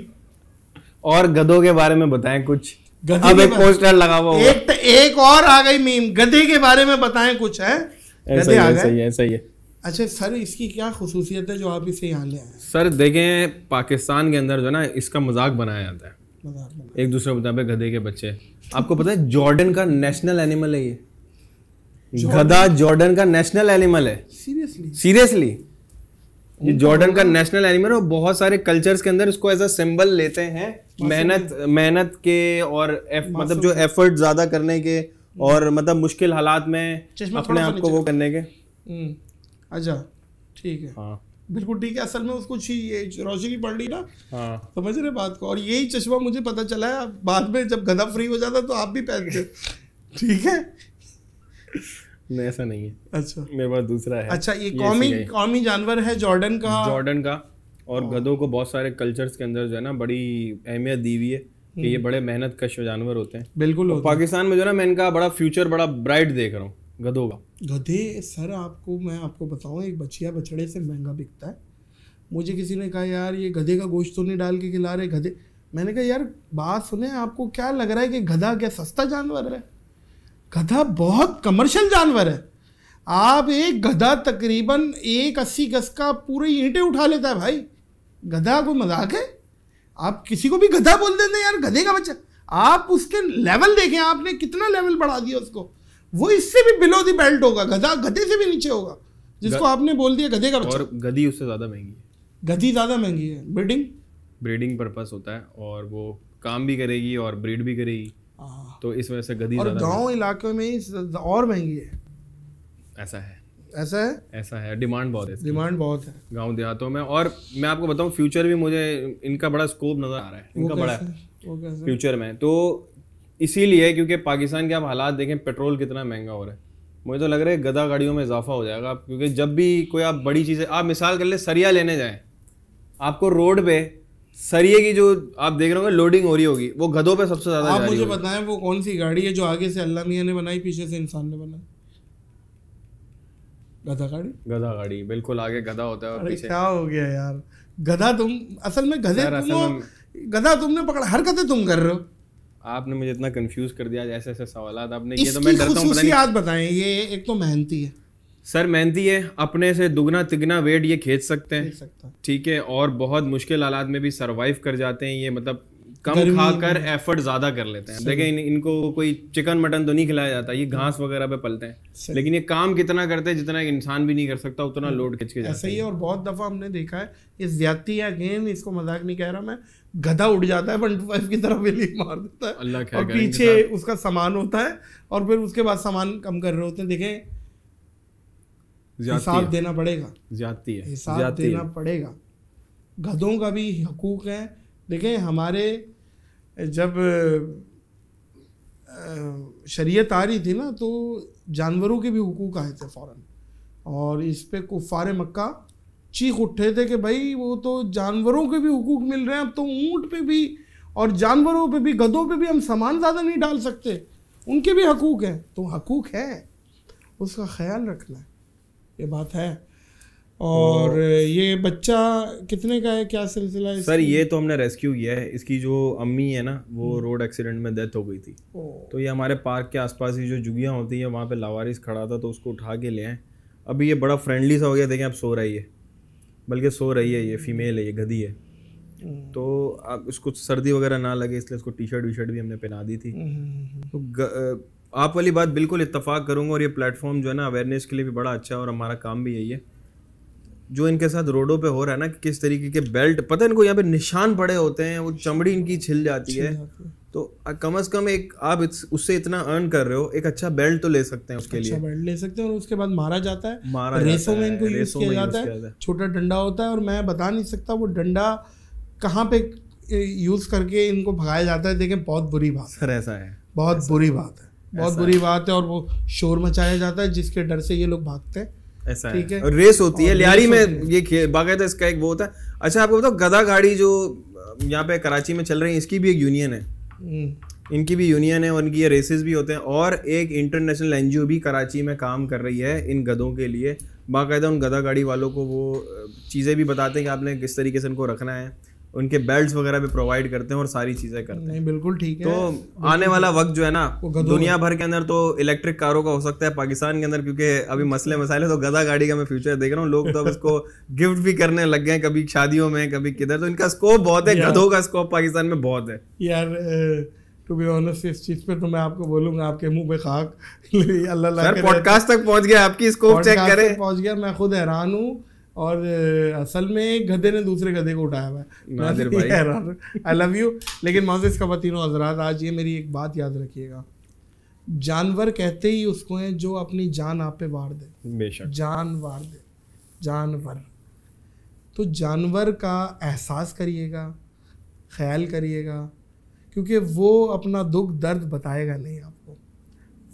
और गधों के बारे में बताएं कुछ अब एक पोस्टर लगा हुआ एक एक और आ गई मीम गधे के बारे में बताएं कुछ है गधे आ गए सही है सही है अच्छा सर इसकी क्या खसूसियत है जो आप इसे यहाँ ले आए सर देखें पाकिस्तान के अंदर जो है ना इसका मजाक बनाया जाता है मजाक एक दूसरे के मुताबिक गधे के बच्चे आपको पता है जॉर्डन का नेशनल एनिमल है ये गधा जॉर्डन का नेशनल एनिमल है सीरियसली सीरियसली ये जॉर्डन मतलब का नेशनल एनिमल है और बहुत सारे कल्चर्स के अंदर इसको एज अ सिंबल लेते हैं मेहनत मेहनत के और एफ, मतलब जो एफर्ट ज़्यादा करने के और मतलब मुश्किल हालात में अपने आप को वो करने के हम्म। अच्छा ठीक है हाँ बिल्कुल ठीक है असल में उसको ये रोशनी पड़ रही ना हाँ। समझ रहे बात को और यही चश्मा मुझे पता चला है बाद में जब गधा फ्री हो जाता तो आप भी पहनते ठीक है नहीं ऐसा नहीं है अच्छा मेरे पास दूसरा है अच्छा ये, ये कौमी कौमी जानवर है जॉर्डन का जॉर्डन का और हाँ। गधों को बहुत सारे कल्चर्स के अंदर जो है ना बड़ी अहमियत दी हुई है कि ये हम्म। बड़े मेहनत कश जानवर होते हैं बिल्कुल पाकिस्तान में जो है ना मैं इनका बड़ा फ्यूचर बड़ा ब्राइट देख रहा हूँ गधों का गधे सर आपको मैं आपको बताऊँ एक बछिया बछड़े से महंगा बिकता है मुझे किसी ने कहा यार ये गधे का गोश्त तो नहीं डाल के खिला रहे गधे मैंने कहा यार बात सुने आपको क्या लग रहा है कि गधा क्या सस्ता जानवर है गधा बहुत कमर्शियल जानवर है आप एक गधा तकरीबन एक अस्सी गज का पूरे ईंटे उठा लेता है भाई गधा कोई मजाक है आप किसी को भी गधा बोल देते यार गधे का बच्चा आप उसके लेवल देखें आपने कितना लेवल बढ़ा दिया उसको वो इससे भी बिलो दी बेल्ट होगा गधा गधे से भी नीचे होगा जिसको आपने बोल दिया गधे का और गधी उससे ज़्यादा महंगी है गधी ज़्यादा महंगी है ब्रीडिंग ब्रीडिंग पर्पस होता है और वो काम भी करेगी और ब्रीड भी करेगी तो इस वजह से गधी और गांव इलाकों में और महंगी है ऐसा है ऐसा है ऐसा है डिमांड बहुत है डिमांड बहुत है गांव देहातों में और मैं आपको बताऊं फ्यूचर भी मुझे इनका बड़ा स्कोप नज़र आ रहा है इनका बड़ा फ्यूचर में तो इसीलिए क्योंकि पाकिस्तान के आप हालात देखें पेट्रोल कितना महंगा हो रहा है मुझे तो लग रहा है गदा गाड़ियों में इजाफा हो जाएगा क्योंकि जब भी कोई आप बड़ी चीज़ें आप मिसाल कर ले सरिया लेने जाएँ आपको रोड पे सरिये की जो आप देख रहे होंगे लोडिंग हो रही होगी वो गधों पे सबसे ज़्यादा आप मुझे बताएं वो कौन सी गाड़ी है जो आगे से अल्लाह मियाँ ने बनाई पीछे से इंसान ने बनाई गधा गाड़ी गधा गाड़ी बिल्कुल आगे गधा होता है और पीछे क्या हो गया यार गधा तुम असल में गधे तुम गधा तुमने पकड़ा हरकतें तुम कर रहे हो आपने मुझे इतना कंफ्यूज कर दिया ऐसे ऐसे सवाल आपने ये तो मैं डरता हूँ पता नहीं बताएं ये एक तो मेहनती है सर मेहनती है अपने से दुगना तिगना वेट ये खींच सकते हैं ठीक है और बहुत मुश्किल हालात में भी सरवाइव कर जाते हैं ये मतलब कम खाकर एफर्ट ज्यादा कर लेते हैं देखें इन, इनको कोई चिकन मटन तो नहीं खिलाया जाता ये घास वगैरह पे पलते हैं लेकिन ये काम कितना करते हैं जितना एक इंसान भी नहीं कर सकता उतना लोड हाँ। खिंच के ऐसा ही है और बहुत दफा हमने देखा है ये ज्यादा या अगेन इसको मजाक नहीं कह रहा मैं गधा उड़ जाता है वन टू फाइव की तरफ भी मार देता है अल्लाह और पीछे उसका सामान होता है और फिर उसके बाद सामान कम कर रहे होते हैं देखें हिसाब देना पड़ेगा जाती है हिसाब देना पड़ेगा गधों का भी हकूक है देखें हमारे जब शरीयत आ रही थी ना तो जानवरों के भी हकूक आए थे फ़ौर और इस पर कुफ़ार मक्का चीख उठे थे कि भाई वो तो जानवरों के भी हकूक मिल रहे हैं अब तो ऊँट पे भी और जानवरों पे भी गधों पे भी हम सामान ज़्यादा नहीं डाल सकते उनके भी हकूक हैं तो हकूक है उसका ख्याल रखना है ये बात है और ये बच्चा कितने का है क्या सिलसिला है सर ये तो हमने रेस्क्यू किया है इसकी जो अम्मी है ना वो हम्म। रोड एक्सीडेंट में डेथ हो गई थी तो ये हमारे पार्क के आसपास ही जो जुगियाँ होती हैं वहाँ पे लावारिस खड़ा था तो उसको उठा के ले आए अभी ये बड़ा फ्रेंडली सा हो गया देखें अब सो रही है बल्कि सो रही है ये फीमेल है ये गधी है हम्म। तो आप इसको सर्दी वगैरह ना लगे इसलिए उसको टी शर्ट वी शर्ट भी हमने पहना दी थी हम्म, तो ग, आप वाली बात बिल्कुल इतफाक करूंगा और ये प्लेटफॉर्म जो है ना अवेयरनेस के लिए भी बड़ा अच्छा है और हमारा काम भी यही है जो इनके साथ रोडों पे हो रहा है ना कि किस तरीके के बेल्ट पता है इनको यहाँ पे निशान पड़े होते हैं वो चमड़ी इनकी छिल जाती है तो कम अज कम एक आप उससे इतना अर्न कर रहे हो एक अच्छा बेल्ट तो ले सकते हैं उसके अच्छा लिए बेल्ट ले सकते हैं और उसके बाद मारा जाता है मारा रेसों में इनको यूज किया जाता है छोटा डंडा होता है और मैं बता नहीं सकता वो डंडा कहाँ पे यूज करके इनको भगाया जाता है देखें बहुत बुरी बात सर ऐसा है बहुत बुरी बात है बहुत बुरी बात है और वो शोर मचाया जाता है जिसके डर से ये लोग भागते हैं ऐसा ठीक है, है। रेस होती है लियारी में ये बाकायदा इसका एक वो होता है अच्छा आपको बताओ गधा गाड़ी जो यहाँ पे कराची में चल रही है इसकी भी एक यूनियन है हम्म। इनकी भी यूनियन है और इनकी ये रेसेस भी होते हैं और एक इंटरनेशनल एनजीओ भी कराची में काम कर रही है इन गधों के लिए बाकायदा उन गधा गाड़ी वालों को वो चीज़ें भी बताते हैं कि आपने किस तरीके से इनको रखना है उनके बेल्ट वगैरह भी प्रोवाइड करते हैं और सारी चीजें करते हैं बिल्कुल ठीक है तो आने वाला वक्त जो है ना दुनिया भर के अंदर तो इलेक्ट्रिक कारों का हो सकता है पाकिस्तान के अंदर क्योंकि अभी मसले मसाले तो गदा गाड़ी का मैं फ्यूचर देख रहा हूँ लोग तो अब इसको गिफ्ट भी करने लग गए कभी शादियों में कभी किधर तो इनका स्कोप बहुत है गधों का स्कोप पाकिस्तान में बहुत है यार टू बी ऑनेस्ट इस चीज़ पे तो मैं आपको बोलूंगा आपके मुंह पे खाक अल्लाह पॉडकास्ट तक पहुंच गया आपकी स्कोप चेक करें पहुंच गया मैं खुद हैरान हूँ और असल में एक गधे ने दूसरे गधे को उठाया हुआ है आई लव यू लेकिन मोजिस का तीनों हजरात आज ये मेरी एक बात याद रखिएगा जानवर कहते ही उसको हैं जो अपनी जान आप पे वार दे जान वार दे जानवर तो जानवर का एहसास करिएगा ख्याल करिएगा क्योंकि वो अपना दुख दर्द बताएगा नहीं आपको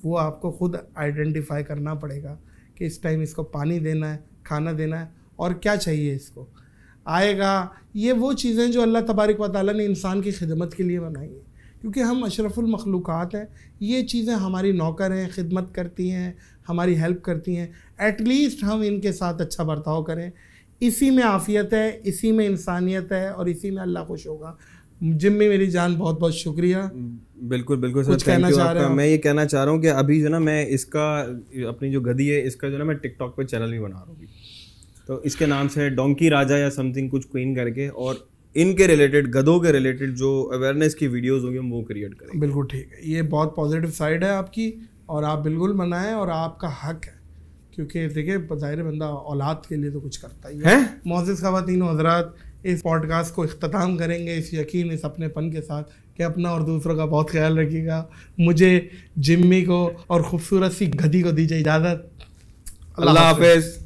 वो आपको खुद आइडेंटिफाई करना पड़ेगा कि इस टाइम इसको पानी देना है खाना देना है और क्या चाहिए इसको आएगा ये वो चीज़ें जो अल्लाह तबारक वाली ने इंसान की खिदमत के लिए बनाई हैं क्योंकि हम अशरफुलमखलूक़ हैं ये चीज़ें हमारी नौकर हैं खिदमत करती हैं हमारी हेल्प करती हैं एटलीस्ट हम इनके साथ अच्छा बर्ताव करें इसी में आफ़ियत है इसी में इंसानियत है और इसी में अल्लाह खुश होगा जिम्मी मेरी जान बहुत बहुत शुक्रिया बिल्कुल बिल्कुल सर कहना चाह रहा हूँ मैं ये कहना चाह रहा हूँ कि अभी जो ना मैं इसका अपनी जो गदी है इसका जो ना मैं टिकटॉक पे चैनल भी बना रहा हूँ तो इसके नाम से डोंकी राजा या समथिंग कुछ क्वीन करके और इनके रिलेटेड गधों के रिलेटेड जो अवेयरनेस की वीडियोज़ होंगी हम वो क्रिएट करें बिल्कुल ठीक है ये बहुत पॉजिटिव साइड है आपकी और आप बिल्कुल मनाएं और आपका हक है क्योंकि देखिए ज़ाहिर बंदा औलाद के लिए तो कुछ करता ही है मोजिज़ खातिन हजरात इस पॉडकास्ट को अख्ताम करेंगे इस यकीन इस अपने पन के साथ कि अपना और दूसरों का बहुत ख्याल रखिएगा मुझे जिम्मी को और ख़ूबसूरत सी गदी को दीजिए इजाज़त अल्लाह हाफिज़